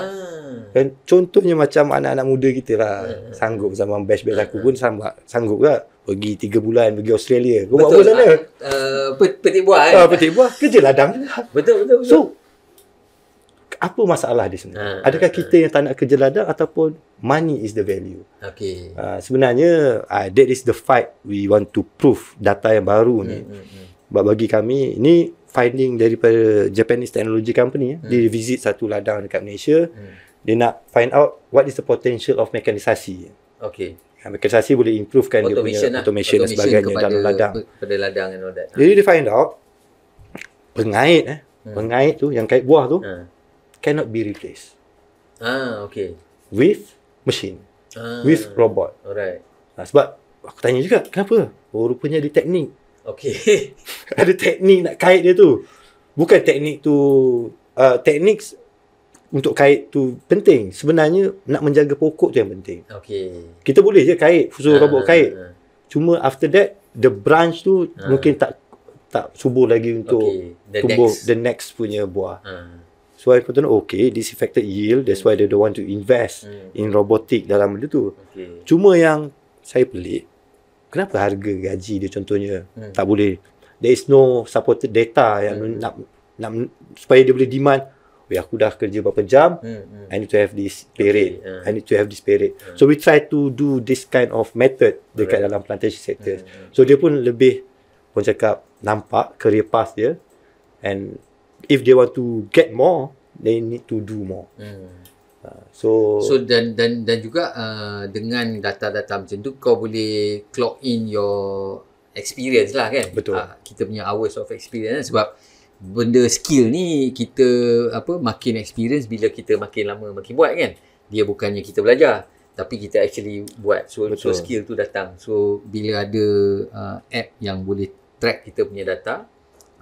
Kan contohnya macam anak-anak muda kita lah. Ha. Sanggup zaman batch batch aku ha. pun sanggup sanggup lah. Pergi tiga bulan pergi Australia. Kau buat apa sana? Uh, petik buah. Eh? Ah, petik buah. Kerja ladang. Lah. Betul betul betul. So, apa masalah di sini? Ha, Adakah ha, kita ha. yang tak nak kerja ladang ataupun money is the value? Okay. Uh, sebenarnya uh, that is the fight we want to prove data yang baru hmm, ni. Hmm, hmm. hmm. Bagi kami ini finding daripada Japanese technology company eh. hmm. dia visit satu ladang dekat Malaysia. Hmm. Dia nak find out what is the potential of mekanisasi. Okay. Mekanisasi boleh improve kan dia punya automation, lah. automation dan sebagainya kepada, dalam ladang. ladang Jadi dia find out pengait eh. Hmm. Pengait tu yang kait buah tu. Hmm cannot be replaced. Ah, okay. With machine. Ah, with robot. Alright. Nah, ha, sebab aku tanya juga, kenapa? Oh, rupanya ada teknik. Okay. ada teknik nak kait dia tu. Bukan teknik tu, uh, teknik untuk kait tu penting. Sebenarnya, nak menjaga pokok tu yang penting. Okay. Kita boleh je kait, suruh ah, robot kait. Ah, ah, Cuma after that, the branch tu ah, mungkin tak tak subur lagi untuk okay. the tumbuh next. the next punya buah. Ah. So I kata okay this affected yield that's why they don't want to invest hmm. in robotik dalam benda tu. Okay. Cuma yang saya pelik kenapa harga gaji dia contohnya hmm. tak boleh there is no supported data yang hmm. nak nak supaya dia boleh demand we aku dah kerja berapa jam hmm. Hmm. I need to have this period. okay. hmm. I need to have this period. Hmm. So we try to do this kind of method dekat right. dalam plantation sector. Hmm, hmm. So hmm. dia pun lebih pun cakap nampak career path dia and if they want to get more, they need to do more. Hmm. Uh, so so dan dan dan juga uh, dengan data-data macam tu, kau boleh clock in your experience lah kan? Betul. Uh, kita punya hours of experience lah, sebab benda skill ni kita apa makin experience bila kita makin lama makin buat kan? Dia bukannya kita belajar tapi kita actually buat so, so skill tu datang so bila ada uh, app yang boleh track kita punya data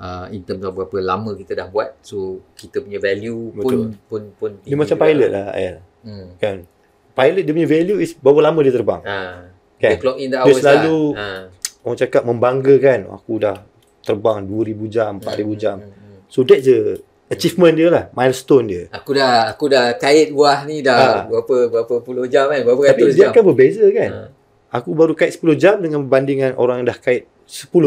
uh, in terms of berapa lama kita dah buat so kita punya value pun pun pun, pun dia macam juga. pilot lah Al. hmm. kan pilot dia punya value is berapa lama dia terbang ha. kan dia clock in the hours dia lah. selalu lah. orang cakap membanggakan aku dah terbang 2000 jam 4000 hmm, hmm. jam hmm, hmm. so that je achievement dia lah milestone dia aku dah aku dah kait buah ni dah ha. berapa berapa puluh jam kan berapa ratus jam tapi dia kan berbeza kan ha. aku baru kait 10 jam dengan berbanding orang yang dah kait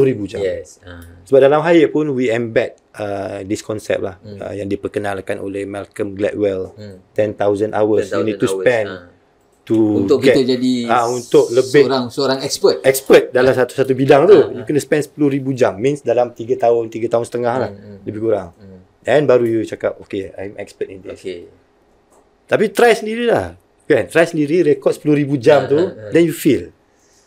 ribu jam. Yes. Uh. Sebab dalam hayat pun we embed uh, this concept lah mm. uh, yang diperkenalkan oleh Malcolm Gladwell. Mm. 10,000 hours 10, you need to spend uh. to uh-huh. untuk get, kita jadi uh, untuk lebih seorang seorang expert. Expert dalam uh. satu-satu bidang uh. tu. Uh. You kena spend 10,000 jam means dalam 3 tahun, 3 tahun setengah mm. lah mm. lebih kurang. Mm. And baru you cakap okay I'm expert in this. Okay. Tapi try sendirilah. Kan? Try sendiri rekod ribu jam uh. tu uh. then you feel.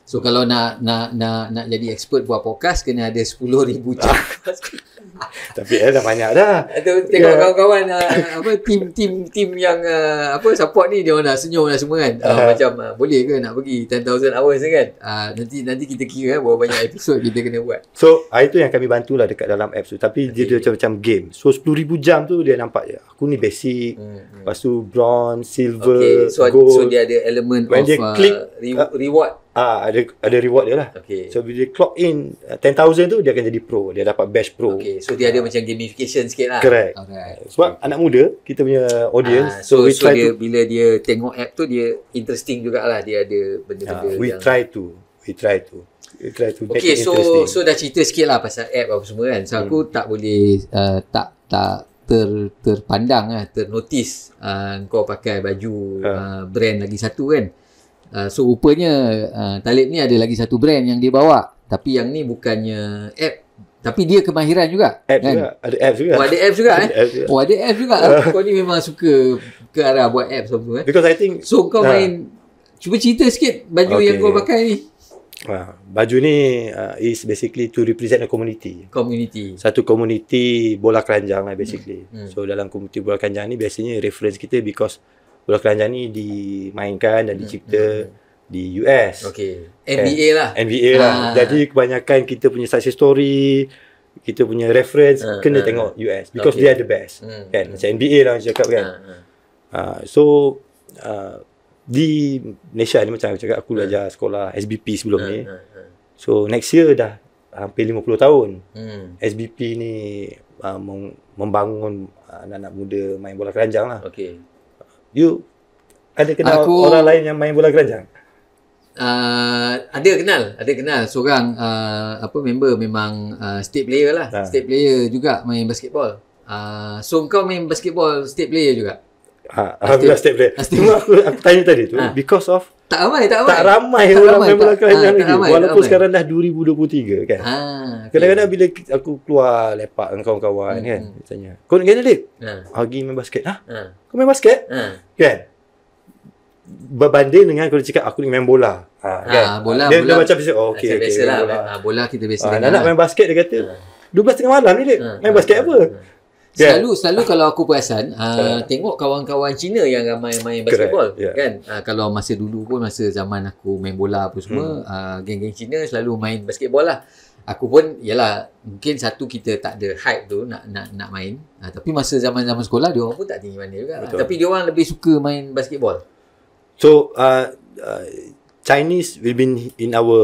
So kalau nak nak nak nak jadi expert buat podcast kena ada 10000 jam. Tapi eh dah banyak dah. Atau tengok yeah. kawan-kawan uh, apa tim tim tim yang uh, apa support ni dia orang dah senyum dah semua kan. Uh, uh, macam uh, boleh ke nak pergi 10000 hours kan? Uh, nanti nanti kita kira eh, berapa banyak episod kita kena buat. So, itu yang kami bantulah dekat dalam apps tu. Tapi okay. dia dia macam game. So 10000 jam tu dia nampak je. Ya, aku ni basic. Hmm, hmm. Lepas tu bronze, silver, okay. so, gold. So dia ada elemen of dia click, uh, re- uh, reward. Ah ada ada reward dia lah. Okay. So bila dia clock in 10000 tu dia akan jadi pro. Dia dapat Bash Pro. Okay, so dia ada ah. macam gamification sikit lah. Correct. Alright. Sebab okay. anak muda, kita punya audience. Uh, so, so, we so try dia, to, bila dia tengok app tu, dia interesting jugalah. Dia ada benda-benda uh, yang... We try to. We try to. We try to make okay, so, interesting. Okay, so dah cerita sikit lah pasal app apa semua kan. So, hmm. aku tak boleh, uh, tak, tak ter, terpandang lah, ternotis uh, kau pakai baju uh. Uh, brand lagi satu kan. Uh, so, rupanya uh, Talib ni ada lagi satu brand yang dia bawa. Tapi yang ni bukannya app tapi dia kemahiran juga. App kan? juga. Ada apps juga. Oh, ada apps juga. eh? Juga. Oh, ada apps juga. Kau ni memang suka ke arah buat apps. Apa, eh? Because I think... So, kau nah. Ha. main... Cuba cerita sikit baju okay. yang kau pakai ni. Ha, baju ni uh, is basically to represent a community. Community. Satu community bola keranjang lah basically. Hmm. Hmm. So dalam community bola keranjang ni biasanya reference kita because bola keranjang ni dimainkan dan hmm, dicipta hmm. Hmm di US. Okay. NBA kan? lah. NBA lah. Ha. Jadi kebanyakan kita punya success story, kita punya reference ha. kena ha. tengok US because okay. they are the best. Hmm. Kan? Hmm. Macam NBA lah orang cakap kan. Ha. Ha. Uh, so uh, di Malaysia ni macam aku cakap aku belajar ha. sekolah SBP sebelum ha. ni. Ha. Ha. So next year dah hampir 50 tahun. Hmm. SBP ni uh, membangun anak-anak muda main bola keranjang lah. Okay. You ada kenal aku, orang lain yang main bola keranjang? uh, ada kenal, ada kenal seorang uh, apa member memang uh, state player lah. Ha. State player juga main basketball. Uh, so kau main basketball state player juga? Ha, aku state player. Cuma aku, aku tanya tadi tu ha. because of tak ramai, tak ramai. Tak ramai tak orang member kerajaan ha, lagi. Walaupun sekarang dah 2023 kan. Ha, okay. Kadang-kadang bila aku keluar lepak dengan kawan-kawan hmm, kan, hmm. tanya, kau nak jadi? Ha. Hari main basket? Ha? ha. Kau main basket? Ha. Kan? berbanding dengan kalau cakap aku ni main bola. Ha, ha kan? bola, dia, bola. Dia macam biasa. Oh, okay, okay, biasalah, bola. Ha, bola kita biasa ha, dengar. Nak lah. main basket dia kata. Ha. 12 tengah malam ni dia. Ha, main ha, basket ha, apa? Ha. Yeah. Kan? Selalu selalu kalau aku perasan uh, yeah. tengok kawan-kawan Cina yang ramai main basketball yeah. kan uh, kalau masa dulu pun masa zaman aku main bola apa semua hmm. uh, geng-geng Cina selalu main basketball lah aku pun yalah mungkin satu kita tak ada hype tu nak nak nak main uh, tapi masa zaman-zaman sekolah dia orang pun tak tinggi mana juga Betul. tapi dia orang lebih suka main basketball So uh, uh, Chinese will be in our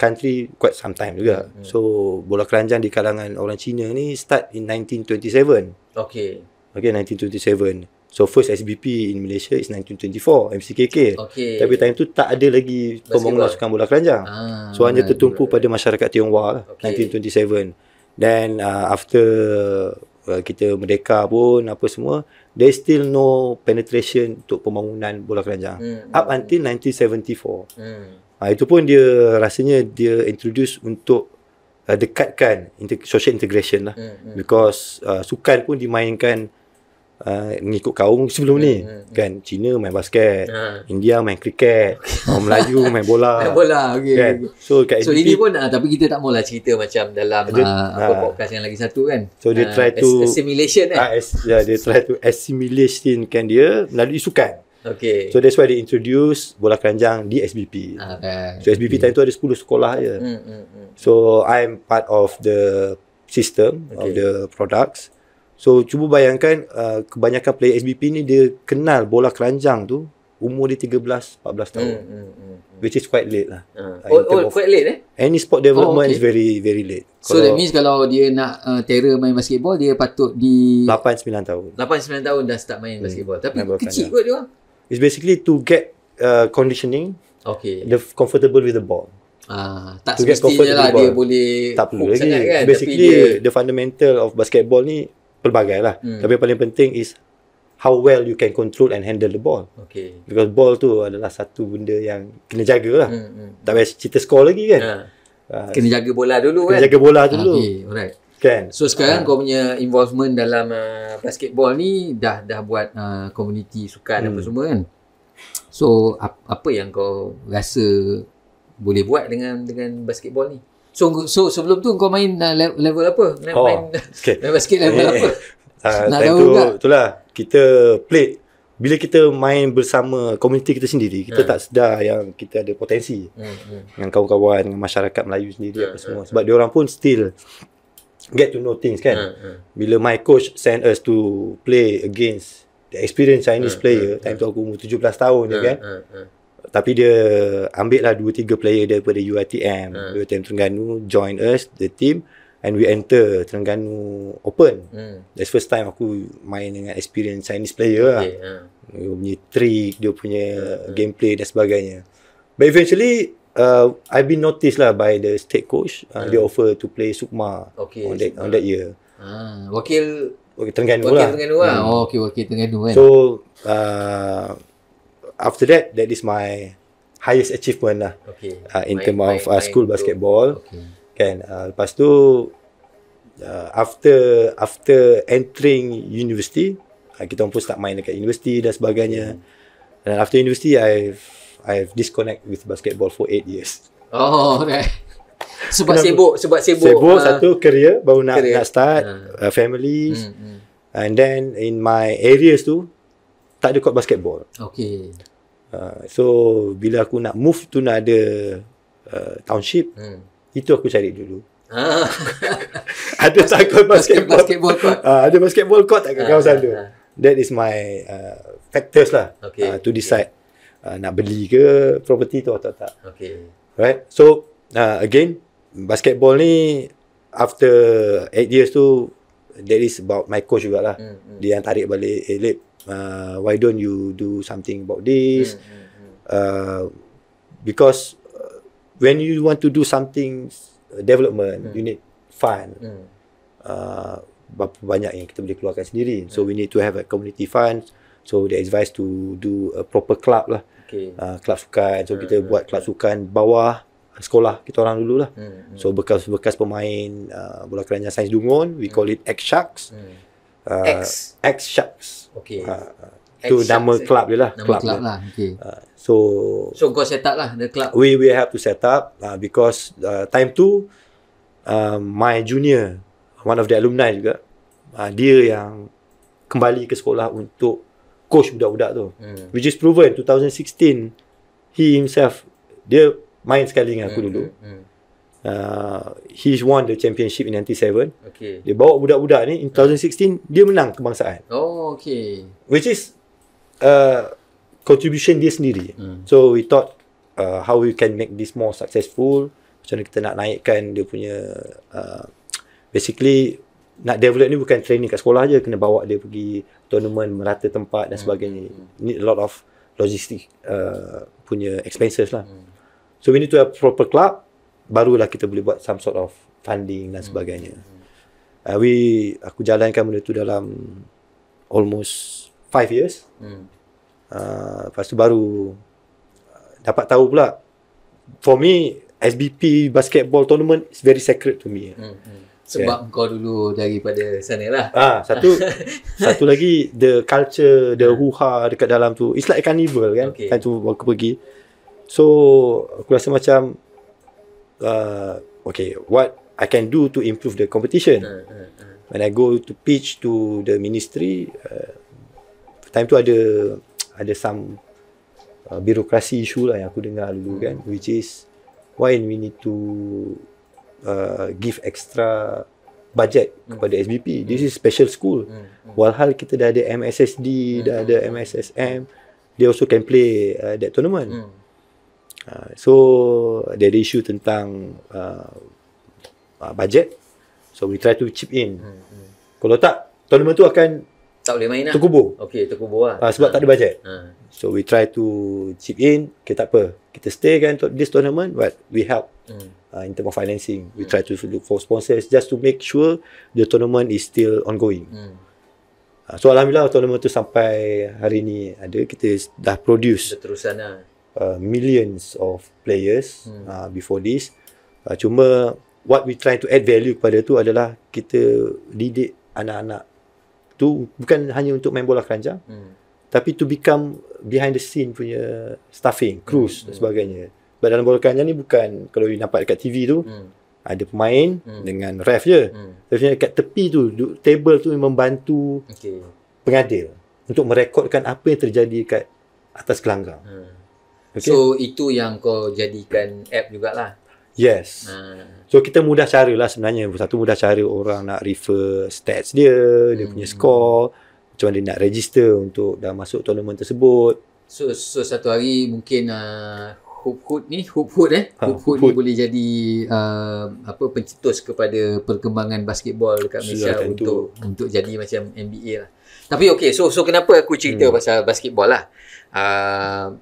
country quite some time juga. Hmm. So bola keranjang di kalangan orang Cina ni start in 1927. Okay. Okay 1927. So first SBP in Malaysia is 1924 MCKK. Okay. Tapi time tu tak ada lagi pembangunan sukan bola keranjang. Ah, so hanya tertumpu right. pada masyarakat Tionghoa lah, okay. 1927. Then uh, after Uh, kita merdeka pun apa semua they still no penetration untuk pembangunan bola keranjang hmm. up until 1974 hmm. ha, itu pun dia rasanya dia introduce untuk uh, dekatkan inter- social integration lah hmm. hmm. because uh, sukan pun dimainkan uh, mengikut kaum sebelum ni ya, ya. kan Cina main basket hmm. India main kriket okay. Melayu main bola main bola okey kan? so kat so, ini pun uh, tapi kita tak maulah cerita macam dalam dia, uh, apa podcast yang lagi satu kan so dia uh, try to assimilation eh uh, as, yeah, dia try to assimilation kan dia melalui sukan Okay. So that's why they introduce bola keranjang di SBP. Okay. So SBP mm. time tu ada 10 sekolah ya. Mm, mm, mm. So I'm part of the system okay. of the products. So cuba bayangkan uh, kebanyakan player SBP ni dia kenal bola keranjang tu umur dia 13 14 tahun. Hmm, hmm, hmm, hmm. Which is quite late lah. Hmm. Uh, oh, oh quite late eh. Any sport development oh, okay. is very very late. So kalau, that means kalau dia nak uh, terror main basketball dia patut di 8 9 tahun. 8 9 tahun dah start main hmm. basketball hmm. tapi kecil kot dia orang. It's basically to get uh, conditioning. Okay. The comfortable with the ball. Ah, tak semestinya lah dia boleh tak perlu lagi. kan? Basically, dia... the fundamental of basketball ni pelbagai lah. Hmm. Tapi paling penting is how well you can control and handle the ball. Okay. Because ball tu adalah satu benda yang kena jaga lah. Hmm, hmm. Tak payah cerita skor lagi kan. Ha. Kena jaga bola dulu kena kan. Kena jaga bola ah, dulu. Okay, alright. Kan? So sekarang ha. kau punya involvement dalam uh, basketball ni dah dah buat uh, community sukan hmm. apa semua kan. So apa yang kau rasa boleh buat dengan dengan basketball ni? So, so sebelum tu kau main uh, level apa? Oh, main, oh, okay. main basket level eh, apa? Uh, Nak tahu tu, Itulah, kita play. Bila kita main bersama komuniti kita sendiri, kita hmm. tak sedar yang kita ada potensi. Hmm. hmm. Dengan kawan-kawan, dengan masyarakat Melayu sendiri hmm. apa semua. Sebab hmm. diorang pun still get to know things kan. Hmm, hmm. Bila my coach send us to play against the experienced Chinese hmm. player, hmm. time hmm. tu aku umur 17 tahun hmm. je kan. Hmm tapi dia ambil lah 2 3 player daripada URTM hmm. URTM Terengganu join us the team and we enter Terengganu Open hmm. that's first time aku main dengan experience Chinese player lah okay. hmm. dia punya trick dia punya hmm. hmm. gameplay dan sebagainya but eventually uh, I've been noticed lah by the state coach uh, they hmm. offer to play Sukma okay, on, that, on that year ah, wakil wakil Terengganu lah wakil lah hmm. oh, okay, wakil Tengganu. kan so uh, after that that is my highest achievement lah okay. uh, in my, term my, of uh, school basketball okay. kan uh, lepas tu uh, after after entering university uh, kita pun start main dekat university dan sebagainya mm. and after university I've I've disconnect with basketball for 8 years oh right sebab sibuk sebab sibuk sibuk uh, satu career baru nak career. nak start hmm. uh. Uh, family mm, mm. and then in my areas tu tak ada court basketball. Okay. Uh, ah, so bila aku nak move tu nak ada uh, township, hmm. itu aku cari dulu. Ah. ada tak court basketball? basketball court. Uh, ada basketball court tak kat ah, kawasan ah, tu? Ah. That is my uh, factors lah okay. uh, to decide okay. uh, nak beli ke property tu atau tak. Okay. Right? So uh, again, basketball ni after 8 years tu, that is about my coach jugalah. Hmm, hmm. Dia yang tarik balik, eh, uh, why don't you do something about this? Mm, mm, mm. Uh, because uh, when you want to do something uh, development, mm. you need fund. Mm. Uh, berapa banyak yang kita boleh keluarkan sendiri. So mm. we need to have a community fund. So they advise to do a proper club lah. Okay. Uh, club sukan. So mm, kita mm, buat mm, club mm. sukan bawah sekolah kita orang dulu lah. Mm, mm. So bekas-bekas pemain uh, bola keranjang Sains Dungon, we mm. call it X Sharks. Mm uh, X X Sharks. Okay. Uh, uh tu nama eh. club dia lah. Nama club, club lah. Okay. Uh, so so kau set up lah the club. We we have to set up uh, because uh, time tu uh, my junior one of the alumni juga uh, dia yang kembali ke sekolah untuk coach budak-budak tu. Hmm. Which is proven 2016 he himself dia main sekali dengan aku hmm. dulu. Hmm. hmm. Uh, He's won the championship in 97. Okay. Dia bawa budak-budak ni in 2016 dia menang kebangsaan. Oh, okay. Which is uh, contribution dia sendiri. Hmm. So we thought uh, how we can make this more successful. Macam kita nak naikkan dia punya uh, basically nak develop ni bukan training kat sekolah je kena bawa dia pergi tournament merata tempat dan hmm. sebagainya. Hmm. Need a lot of logistic uh, punya expenses lah. Hmm. So we need to have proper club barulah kita boleh buat some sort of funding dan hmm. sebagainya. Hmm. Uh, we aku jalankan benda tu dalam almost 5 years. Hmm. Uh, lepas tu baru uh, dapat tahu pula for me SBP basketball tournament is very sacred to me. Hmm, hmm. Sebab yeah. kau dulu daripada sana lah. Ah, satu satu lagi the culture, the huha hmm. dekat dalam tu. It's like a carnival kan. Okay. Kan tu aku pergi. So aku rasa macam uh, okay, what I can do to improve the competition. Uh, uh, uh. When I go to pitch to the ministry, uh, time tu ada ada some uh, birokrasi issue lah yang aku dengar dulu hmm. kan, which is why we need to uh, give extra budget hmm. kepada SBP. Hmm. This is special school. Hmm. hmm. Walhal kita dah ada MSSD, hmm. dah ada MSSM, hmm. they also can play uh, that tournament. Hmm. Ah, so there the issue tentang uh, uh, budget so we try to chip in hmm, hmm. kalau tak tournament tu akan tak boleh main lah terkubur okey terkubur lah uh, sebab ha. tak ada budget ha. so we try to chip in kita okay, tak apa kita stay kan to this tournament but we help hmm. uh, in terms of financing we hmm. try to look for sponsors just to make sure the tournament is still ongoing hmm. So alhamdulillah tournament tu sampai hari ni ada kita dah produce keterusan lah uh, millions of players hmm. uh, before this. Uh, cuma what we try to add value kepada tu adalah kita didik anak-anak tu bukan hanya untuk main bola keranjang hmm. tapi to become behind the scene punya staffing, hmm. crews hmm. dan sebagainya. Sebab dalam bola keranjang ni bukan kalau you nampak dekat TV tu hmm. Ada pemain hmm. dengan ref je. Hmm. Tapi kat tepi tu, table tu membantu okay. pengadil untuk merekodkan apa yang terjadi kat atas gelanggang. Hmm. Okay. So itu yang kau jadikan app jugalah. Yes. Ha. So kita mudah lah sebenarnya. Satu mudah cara orang nak refer stats dia, hmm. dia punya hmm. score, macam dia nak register untuk dah masuk tournament tersebut. So, so satu hari mungkin uh, hoop hood ni, hoop hood eh. Ha, hoop hood ni boleh jadi uh, apa pencetus kepada perkembangan basketball dekat Malaysia untuk tentu. untuk jadi macam NBA lah. Tapi okay, so so kenapa aku cerita hmm. pasal basketball lah. Uh,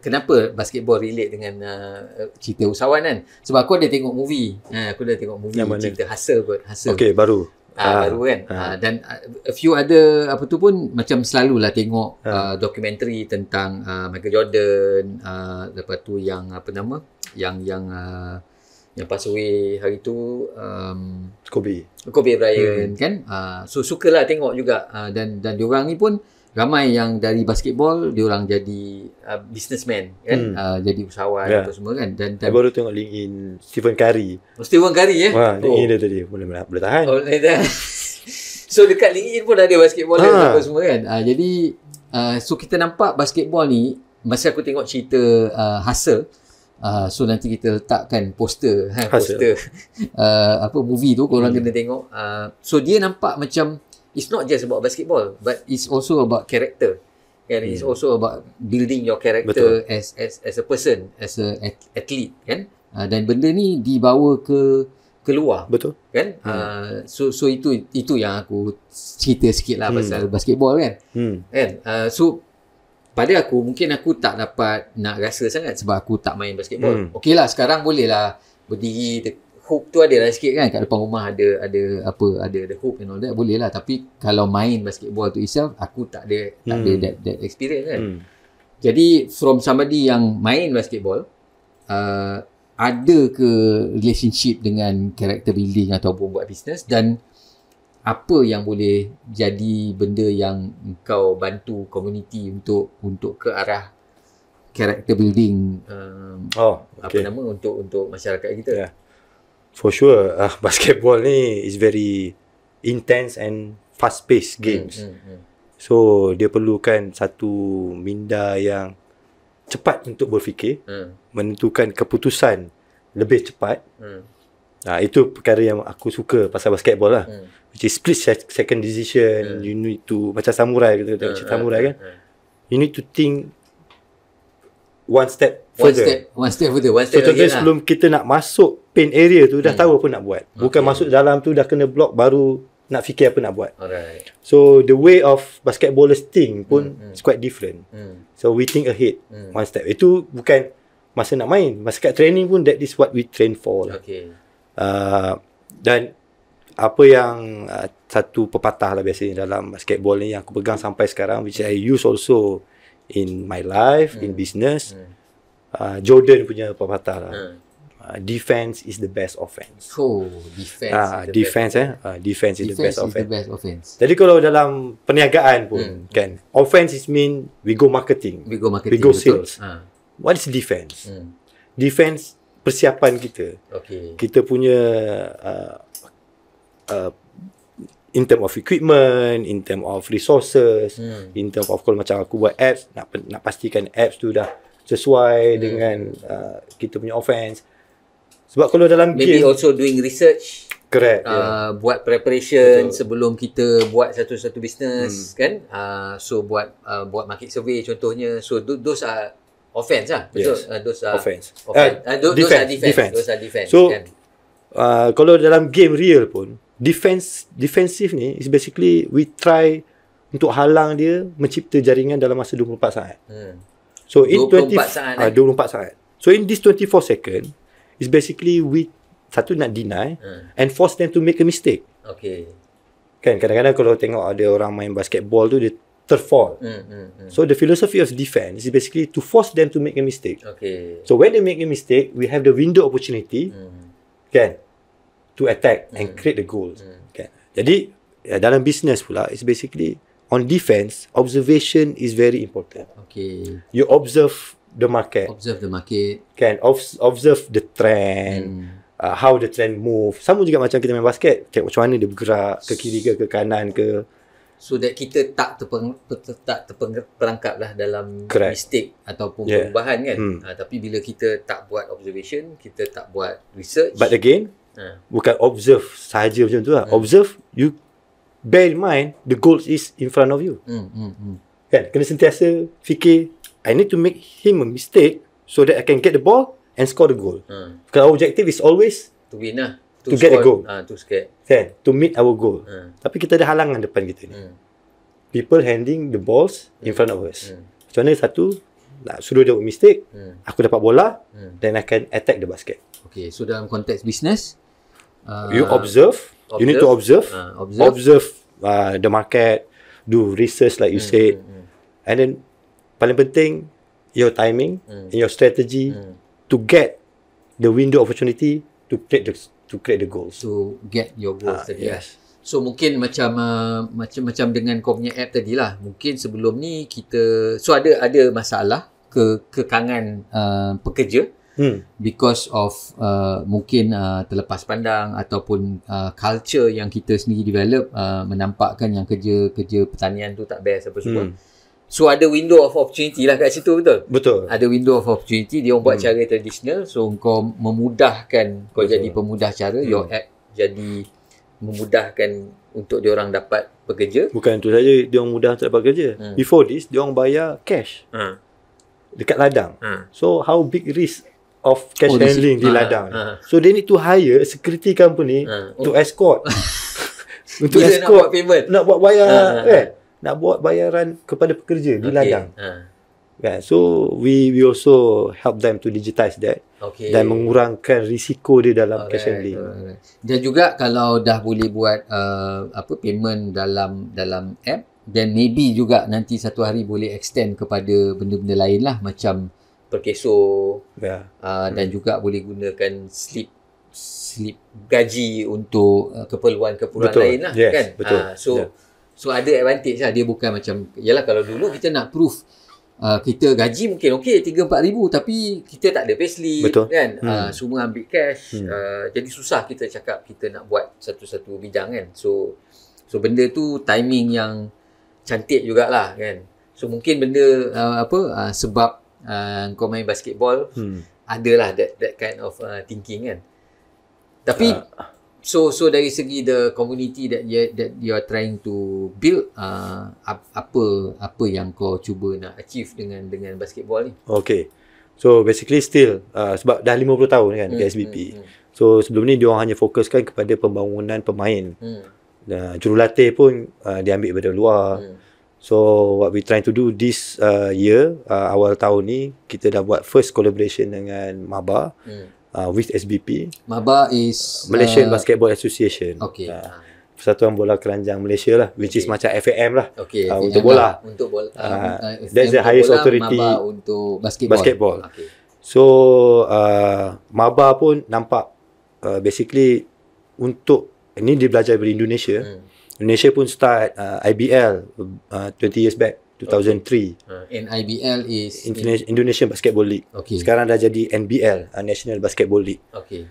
kenapa basketball relate dengan uh, uh, cerita usahawan kan sebab aku ada tengok movie uh, aku dah tengok movie Yang cerita hasil kot hasil. okey baru uh, uh, baru kan uh. Uh, dan uh, a few ada apa tu pun macam selalulah tengok uh. Uh, dokumentari tentang uh, Michael Jordan uh, lepas tu yang apa nama yang yang uh, yang pass away hari tu um, Kobe Kobe Bryant hmm. kan uh, so sukalah tengok juga uh, dan dan diorang ni pun ramai yang dari basketball dia orang jadi uh, businessman kan hmm. uh, jadi usahawan yeah. apa semua kan dan, dan I baru tengok link in Stephen Curry oh, Stephen Curry ya ha, link dia tadi boleh, boleh, boleh tahan oh, so dekat link pun ada basketball ha. dan apa semua kan uh, jadi uh, so kita nampak basketball ni masa aku tengok cerita uh, Hustle Uh, so nanti kita letakkan poster ha, poster uh, apa movie tu korang hmm. kena tengok uh, so dia nampak macam it's not just about basketball but it's also about character and yeah. it's hmm. also about building your character as as as a person as a athlete kan uh, dan benda ni dibawa ke keluar betul kan hmm. uh, so so itu itu yang aku cerita sikit lah hmm. pasal basketball kan hmm. kan uh, so pada aku mungkin aku tak dapat nak rasa sangat sebab aku tak main basketball hmm. okey lah sekarang boleh lah berdiri Hook tu ada lah sikit kan kat depan rumah ada ada apa ada ada hoop and all that boleh lah tapi kalau main basketball tu itself aku tak ada hmm. tak ada hmm. that, that experience kan hmm. jadi from somebody yang main basketball uh, ada ke relationship dengan character building ataupun buat business dan apa yang boleh jadi benda yang kau bantu community untuk untuk ke arah character building um, oh, okay. apa nama untuk untuk masyarakat kita yeah for sure uh, basketball ni is very intense and fast paced hmm, games. Mm, mm, mm. So dia perlukan satu minda yang cepat untuk berfikir, mm. menentukan keputusan lebih cepat. Mm. Uh, itu perkara yang aku suka pasal basketball lah. Mm. Which is split second decision, mm. you need to macam samurai kita mm, macam mm, samurai mm, kan. Mm. You need to think one step further. step one step further one step so contohnya lah. sebelum kita nak masuk pain area tu dah hmm. tahu apa nak buat bukan okay. masuk dalam tu dah kena block baru nak fikir apa nak buat alright so the way of basketballers think pun hmm, hmm. is quite different hmm. so we think ahead hmm. one step itu bukan masa nak main masa kat training pun that is what we train for lah. okay. uh, ah, dan apa yang uh, satu pepatah lah biasanya dalam basketball ni yang aku pegang sampai sekarang which I use also in my life hmm. in business hmm. Ah, Jordan punya pepatah lah. Hmm. Uh, defense is the best offense. So, oh, defense. Ah, uh, defense eh. Uh, defense is the best offense. best offense. Jadi kalau dalam perniagaan pun hmm. kan, offense is mean we go marketing. We go marketing. We go sales. Ha. What is defense? Hmm. Defense persiapan kita. Okay. Kita punya uh, uh, in term of equipment, in term of resources, hmm. in term of kalau macam aku buat apps, nak nak pastikan apps tu dah sesuai hmm. dengan uh, kita punya offense. Sebab kalau dalam Maybe game Maybe also doing research Correct uh, yeah. Buat preparation Betul. Sebelum kita Buat satu-satu business hmm. Kan uh, So buat uh, Buat market survey contohnya So do, those are Offense lah Betul yes. uh, Those are Offense, offense. Uh, uh, defense. Those are defense. defense Those are defense So kan? uh, Kalau dalam game real pun Defense Defensive ni Is basically We try Untuk halang dia Mencipta jaringan Dalam masa 24 saat Hmm So in 24 saat, ah, eh? uh, 24 saat. So in this 24 second is basically we satu nak deny hmm. and force them to make a mistake. Okay. Kan kadang-kadang kalau tengok ada orang main basketball tu dia terfall. Hmm, hmm, hmm. So the philosophy of defense is basically to force them to make a mistake. Okay. So when they make a mistake, we have the window opportunity hmm. kan to attack hmm. and create the goal. Hmm. Kan. Jadi ya, dalam business pula it's basically on defense, observation is very important. Okay. You observe the market. Observe the market. Can observe the trend. Hmm. Uh, how the trend move. Sama juga macam kita main basket. Kayak macam mana dia bergerak ke kiri ke ke kanan ke. So that kita tak terpeng, tak terperangkap lah dalam Correct. mistake ataupun yeah. perubahan kan. Hmm. Uh, tapi bila kita tak buat observation, kita tak buat research. But again, uh. bukan observe saja macam tu lah. Uh. Observe, you bear in mind the goal is in front of you. Mm, mm, mm. Kan? Kena sentiasa fikir, I need to make him a mistake so that I can get the ball and score the goal. Mm. Because our objective is always to win lah. To, to get a goal. Uh, to score. Kan? To meet our goal. Mm. Tapi kita ada halangan depan kita ni. Mm. People handing the balls mm. in hmm. front of us. Mm. Macam mana satu, nak suruh dia buat mistake, mm. aku dapat bola, mm. then I can attack the basket. Okay, so dalam konteks bisnes. uh, you observe, observe. you need to observe uh, observe, observe uh, the market do research like you mm, said mm, mm. and then paling penting your timing mm. and your strategy mm. to get the window opportunity to create the to create the goals to get your goals uh, tadi ya. yes so mungkin macam uh, macam macam dengan kau punya app tadi lah mungkin sebelum ni kita so ada ada masalah ke kekangan uh, pekerja hmm. because of uh, mungkin uh, terlepas pandang ataupun uh, culture yang kita sendiri develop uh, menampakkan yang kerja-kerja pertanian tu tak best apa semua. Hmm. So ada window of opportunity lah kat situ betul? Betul. Ada window of opportunity dia orang buat hmm. cara tradisional so kau memudahkan kau betul. jadi pemudah cara hmm. your app jadi memudahkan untuk dia orang dapat pekerja. Bukan itu saja dia orang mudah untuk dapat kerja. Hmm. Before this dia orang bayar cash. Hmm. Dekat ladang. Hmm. So how big risk of cash oh, handling di, ladang. Uh, uh. So they need to hire security company uh, oh. to escort. untuk escort nak buat payment. Nak buat bayar uh, uh, uh. Eh, nak buat bayaran kepada pekerja okay. di ladang. Uh. Yeah, so we we also help them to digitize that okay. dan mengurangkan risiko dia dalam Alright. cash handling. Alright. Dan juga kalau dah boleh buat uh, apa payment dalam dalam app then maybe juga nanti satu hari boleh extend kepada benda-benda lain lah macam perkesor yeah. uh, dan hmm. juga boleh gunakan slip slip gaji untuk uh, keperluan-keperluan betul. lain lah yes, kan betul. Uh, so yeah. so ada advantage lah dia bukan macam yalah kalau dulu kita nak proof uh, kita gaji mungkin ok 3 4 ribu tapi kita tak ada payslip kan ah, hmm. uh, semua ambil cash hmm. uh, jadi susah kita cakap kita nak buat satu-satu bidang kan so so benda tu timing yang cantik jugalah kan so mungkin benda uh, apa uh, sebab uh, kau main basketball hmm. adalah that that kind of uh, thinking kan tapi uh. so so dari segi the community that you, that you are trying to build uh, apa apa yang kau cuba nak achieve dengan dengan basketball ni okay so basically still uh, sebab dah 50 tahun kan hmm. SBP hmm, hmm. So sebelum ni diorang hanya fokuskan kepada pembangunan pemain. Hmm. Uh, jurulatih pun uh, diambil daripada luar. Hmm. So what we trying to do this uh, year uh, awal tahun ni kita dah buat first collaboration dengan Maba hmm. uh, with SBP. Maba is Malaysian uh, Basketball Association. Okay. Uh, Persatuan Bola Keranjang Malaysia lah, which okay. is macam FAM lah okay, uh, untuk bola. Lah. Untuk bola. Uh, uh, uh that's the highest authority Maba untuk basketball. basketball. Okay. So uh, Maba pun nampak uh, basically untuk ini dia belajar dari Indonesia. Hmm. Malaysia pun start uh, IBL uh, 20 years back 2003. Okay. Uh, and IBL is Indonesia, in... Indonesian Basketball League. Okay. Sekarang dah jadi NBL uh, National Basketball League. Okay.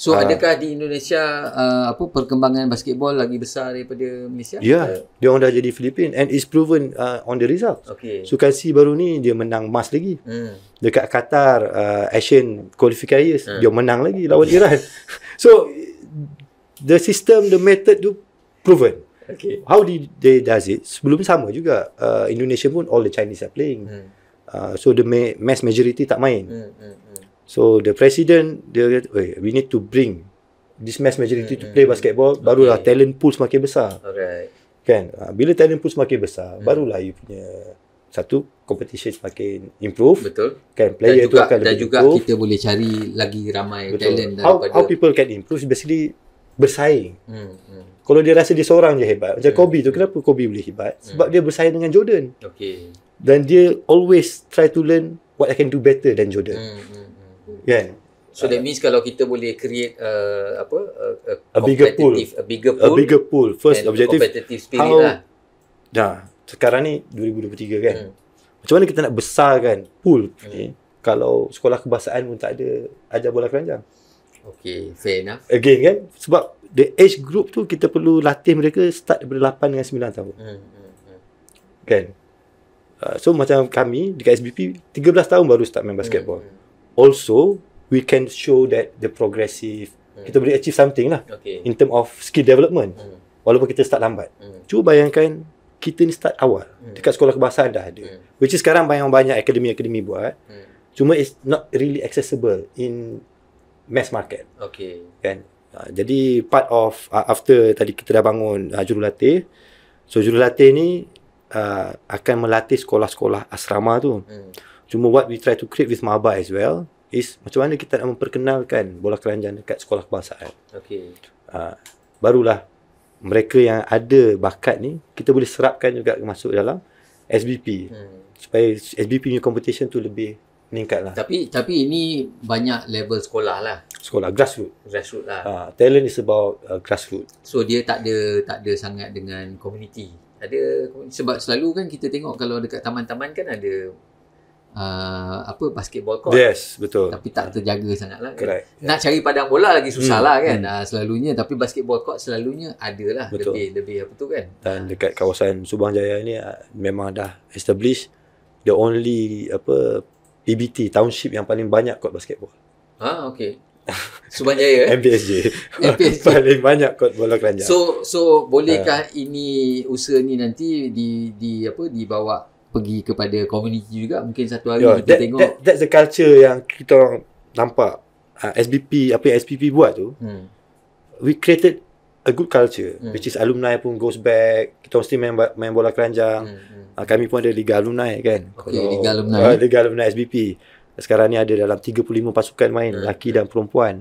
So uh, adakah di Indonesia uh, apa perkembangan basketbol lagi besar daripada Malaysia? Ya, yeah, dia orang dah jadi Filipin and it's proven uh, on the results. Okay. Sukan C baru ni dia menang emas lagi. Hmm. Dekat Qatar uh, Asian Qualifiers hmm. dia menang lagi lawan Iran. so the system the method tu proven. Okay. How did they does it? Sebelum sama juga uh, Indonesia pun all the Chinese are playing. Hmm. Uh, so the ma- mass majority tak main. Hmm. Hmm. hmm. So the president dia kata, we need to bring this mass majority hmm. to play hmm, hmm. basketball. Hmm. Barulah talent pool semakin besar. Okay. Kan? Uh, bila talent pool semakin besar, hmm. barulah you punya satu competition semakin improve. Betul. Kan player dan juga, tu akan dan lebih juga improve. kita boleh cari lagi ramai Betul. talent how, how people can improve basically bersaing. Hmm. Kalau dia rasa dia seorang je hebat. Macam hmm. Kobe tu. Kenapa Kobe boleh hebat? Hmm. Sebab dia bersaing dengan Jordan. Okay. Dan dia always try to learn what I can do better than Jordan. Hmm, kan? Yeah. So that means kalau kita boleh create uh, apa a, a, a bigger pool a bigger pool a bigger pool first objective competitive spirit how, lah. Dah. Sekarang ni 2023 kan. Hmm. Macam mana kita nak besarkan pool hmm. ni kalau sekolah kebangsaan pun tak ada ajar bola keranjang. Okay, fair enough. Again kan? Sebab the age group tu kita perlu latih mereka start daripada 8 dengan 9 tahun. Hmm. hmm, hmm. Kan? Uh, so macam kami dekat SBP 13 tahun baru start main basketball. Hmm, hmm. Also we can show that the progressive hmm. kita boleh achieve something lah okay. in term of skill development. Hmm. Walaupun kita start lambat. Hmm. Cuba bayangkan kita ni start awal. Hmm. Dekat sekolah kebangsaan dah ada. Hmm. Which is sekarang banyak-banyak akademi-akademi buat. Hmm. Cuma it's not really accessible in mass market. Okay. Kan? Ah, jadi part of uh, after tadi kita dah bangun uh, jurulatih. So jurulatih ni uh, akan melatih sekolah-sekolah asrama tu. Hmm. Cuma what we try to create with Maba as well is macam mana kita nak memperkenalkan bola keranjang dekat sekolah kebangsaan. Okay. Uh, barulah mereka yang ada bakat ni kita boleh serapkan juga masuk dalam SBP. Hmm. Supaya SBP new competition tu lebih meningkat lah. Tapi tapi ini banyak level sekolah lah. Sekolah grassroots. Grassroots lah. Ha, talent is about uh, grassroots. So dia tak ada tak ada sangat dengan community. Ada sebab selalu kan kita tengok kalau dekat taman-taman kan ada uh, apa basketball court. Yes, betul. Tapi tak ah. terjaga sangat lah. Kan? Yes. Nak cari padang bola lagi susah hmm. lah kan. Hmm. Uh, selalunya tapi basketball court selalunya ada lah. Betul. Lebih, lebih apa tu kan. Dan uh. dekat kawasan Subang Jaya ni memang dah establish the only apa EBT Township yang paling banyak court basketball. Ah okay. Subang Jaya eh? MPSJ Paling banyak kot bola keranjang So so bolehkah uh. ini usaha ni nanti di di apa dibawa pergi kepada community juga mungkin satu hari Yo, ya, kita that, tengok that, That's the culture yang kita orang nampak uh, ah, SBP apa yang SPP buat tu hmm. We created a good culture mm. which is alumni pun goes back kita still main, main bola keranjang mm, mm. kami pun ada liga alumni kan hmm, okay, kalau liga alumni uh, liga alumni SBP sekarang ni ada dalam 35 pasukan main mm. laki hmm. dan perempuan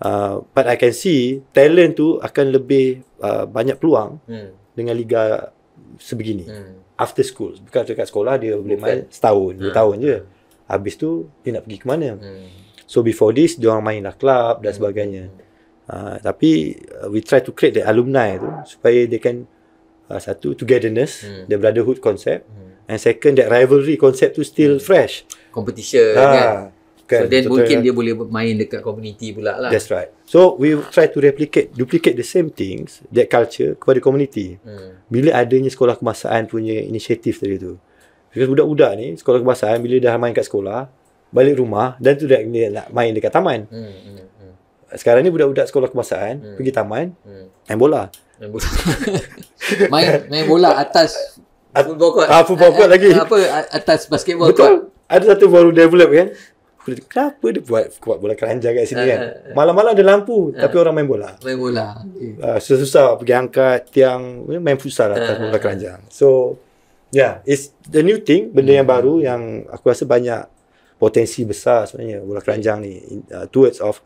uh, but i can see talent tu akan lebih uh, banyak peluang mm. dengan liga sebegini mm. after school bukan dekat sekolah dia boleh main setahun mm. dua hmm. tahun je habis tu dia nak pergi ke mana mm. so before this dia orang mainlah club dan mm. sebagainya mm. Ah, tapi uh, we try to create the alumni tu supaya they can uh, satu togetherness, hmm. the brotherhood concept hmm. and second that rivalry concept tu still hmm. fresh. Competition ha. kan. So then mungkin kan. dia boleh main dekat community pula lah. That's right. So we try to replicate duplicate the same things that culture kepada community. Hmm. Bila adanya sekolah kemasaan punya inisiatif tadi tu. Because budak-budak ni sekolah kemasan bila dah main kat sekolah balik rumah dan tu dia nak main dekat taman. Hmm. hmm sekarang ni budak-budak sekolah kemasaan hmm. pergi taman hmm. main bola. Main main, bola atas At, football court. Ah, football court eh, eh, lagi. Apa atas basketball Betul. court. Ada satu baru develop kan. Kenapa dia buat kuat bola keranjang kat sini eh, kan? Malam-malam ada lampu tapi orang main bola. Main bola. Okay. Uh, ah, susah-susah pergi angkat tiang main futsal lah atas bola keranjang. So yeah, it's the new thing, benda uh, yang hmm. baru yang aku rasa banyak potensi besar sebenarnya bola keranjang ni uh, towards of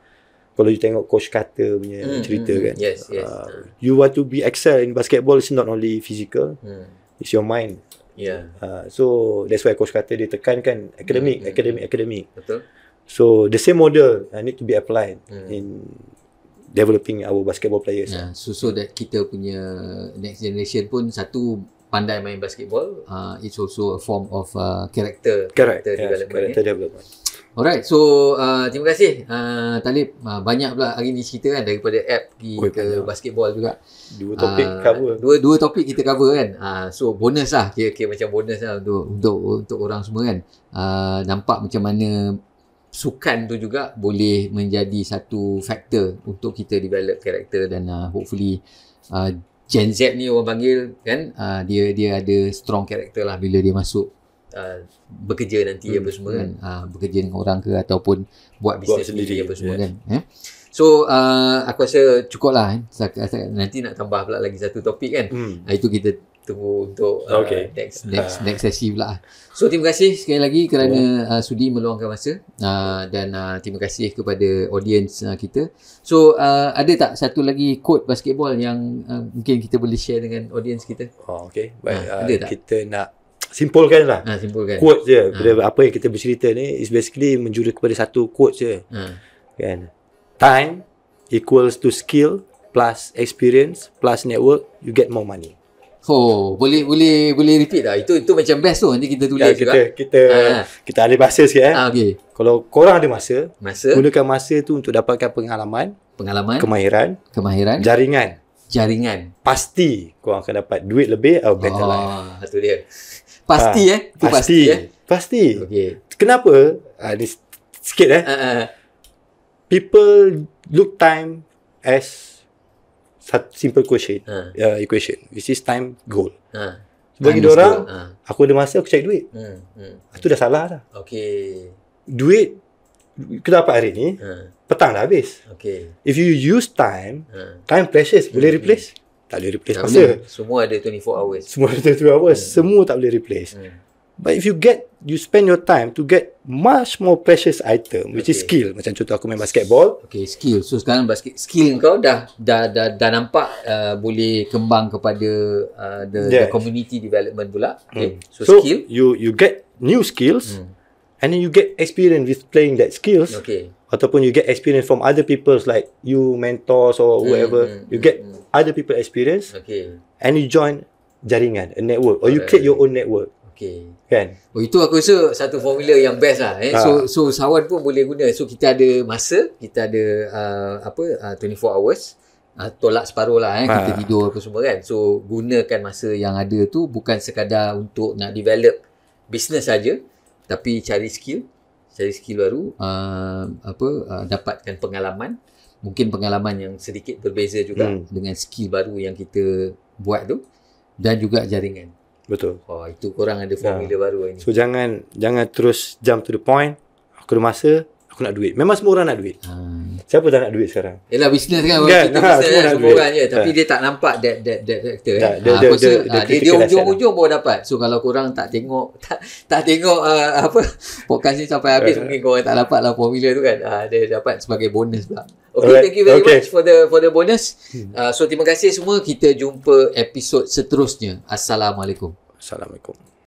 kalau you tengok coach Carter punya mm, cerita mm, kan yes yes uh, you want to be excel in basketball is not only physical mm. it's your mind yeah uh, so that's why coach Carter dia tekan kan, academic mm, academic mm, academic betul so the same model uh, need to be applied mm. in developing our basketball players yeah, so so that kita punya next generation pun satu pandai main basketball uh, it's also a form of uh, character character Correct. character ya. development Alright, so uh, terima kasih uh, Talib. Uh, banyak pula hari ni cerita kan daripada app pergi Oi, ke banyak. basketball juga. Dua topik uh, cover. Dua dua topik kita cover kan. Uh, so bonus lah. Kira, kira macam bonus lah untuk, untuk, untuk orang semua kan. Uh, nampak macam mana sukan tu juga boleh menjadi satu faktor untuk kita develop karakter dan uh, hopefully uh, Gen Z ni orang panggil kan uh, dia dia ada strong character lah bila dia masuk uh, bekerja nanti hmm. apa semua kan uh, bekerja dengan orang ke ataupun buat bisnes sendiri apa semua yeah. kan eh? so uh, aku rasa cukup lah eh? nanti nak tambah pula lagi satu topik kan hmm. itu kita tunggu untuk uh, okay. next next uh. next sesi pula. So terima kasih sekali lagi kerana uh, sudi meluangkan masa uh, dan uh, terima kasih kepada audience uh, kita. So uh, ada tak satu lagi quote basketball yang uh, mungkin kita boleh share dengan audience kita? Oh okey. Baik. Ah, uh, ada uh, tak? Kita nak simpulkanlah. Ha ah, simpulkan. Quote je ha. apa yang kita bercerita ni is basically menjuru kepada satu quote je. Ha. Kan? Time equals to skill plus experience plus network you get more money. Oh, boleh boleh boleh repeat tak? Itu itu macam best tu nanti kita tulis ya, kita, juga. Kita ha. kita ada bahasa sikit eh. Ha, ah, okay. Kalau korang ada masa, masa, gunakan masa tu untuk dapatkan pengalaman, pengalaman, kemahiran, kemahiran, jaringan, jaringan. Pasti korang akan dapat duit lebih atau better oh, life. Oh, itu dia. Pasti ha. eh, pasti, pasti, eh. Pasti. Okay. Kenapa? Ha, ah, ini sikit eh. Ha, ha. People look time as simple equation, ha. uh, equation which is time goal ha. bagi dia orang ha. aku ada masa aku cari duit hmm. hmm. itu hmm. ah, dah salah dah okey duit kita dapat hari ni ha. petang dah habis okey if you use time ha. time precious boleh hmm. hmm. replace tak boleh replace semua ada 24 hours semua ada 24 hours hmm. semua tak boleh replace hmm. But if you get you spend your time to get much more precious item which is skill macam contoh aku main basketball okay skill so sekarang basket skill kau dah dah dah, dah nampak uh, boleh kembang kepada uh, the, yes. the community development pula okay mm. so, so skill you you get new skills mm. and then you get experience with playing that skills okay ataupun you get experience from other people like you mentors or hmm, whoever mm, mm, you hmm, get mm, mm. other people experience okay and you join jaringan a network or All you create your own network okay kan oh itu aku rasa satu formula yang best lah eh ha. so so sawan pun boleh guna so kita ada masa kita ada uh, apa uh, 24 hours uh, tolak separuh lah eh ha. kita tidur apa semua kan so gunakan masa yang ada tu bukan sekadar untuk nak develop business saja tapi cari skill cari skill baru uh, apa uh, dapatkan pengalaman mungkin pengalaman yang sedikit berbeza juga hmm. dengan skill baru yang kita buat tu dan juga jaringan Betul. oh, itu korang ada formula ya. baru ini. So jangan jangan terus jump to the point. Aku ada masa, aku nak duit. Memang semua orang nak duit. Hmm. Siapa tak nak duit sekarang? Yalah bisnes kan. Yeah, kan? kita nah, ha, bisnes semua kan, orang Ya, ha. Tapi ha. dia tak nampak that that that factor. Eh. Ha, the, the, the, the, dia ujung-ujung lah. baru dapat. So kalau korang tak tengok tak, tak tengok uh, apa podcast ni sampai habis eh. mungkin korang tak dapat lah formula tu kan. Uh, dia dapat sebagai bonus pula. Okay, Alright. thank you very okay. much for the for the bonus. Uh, so terima kasih semua. Kita jumpa episod seterusnya. Assalamualaikum. Assalamualaikum.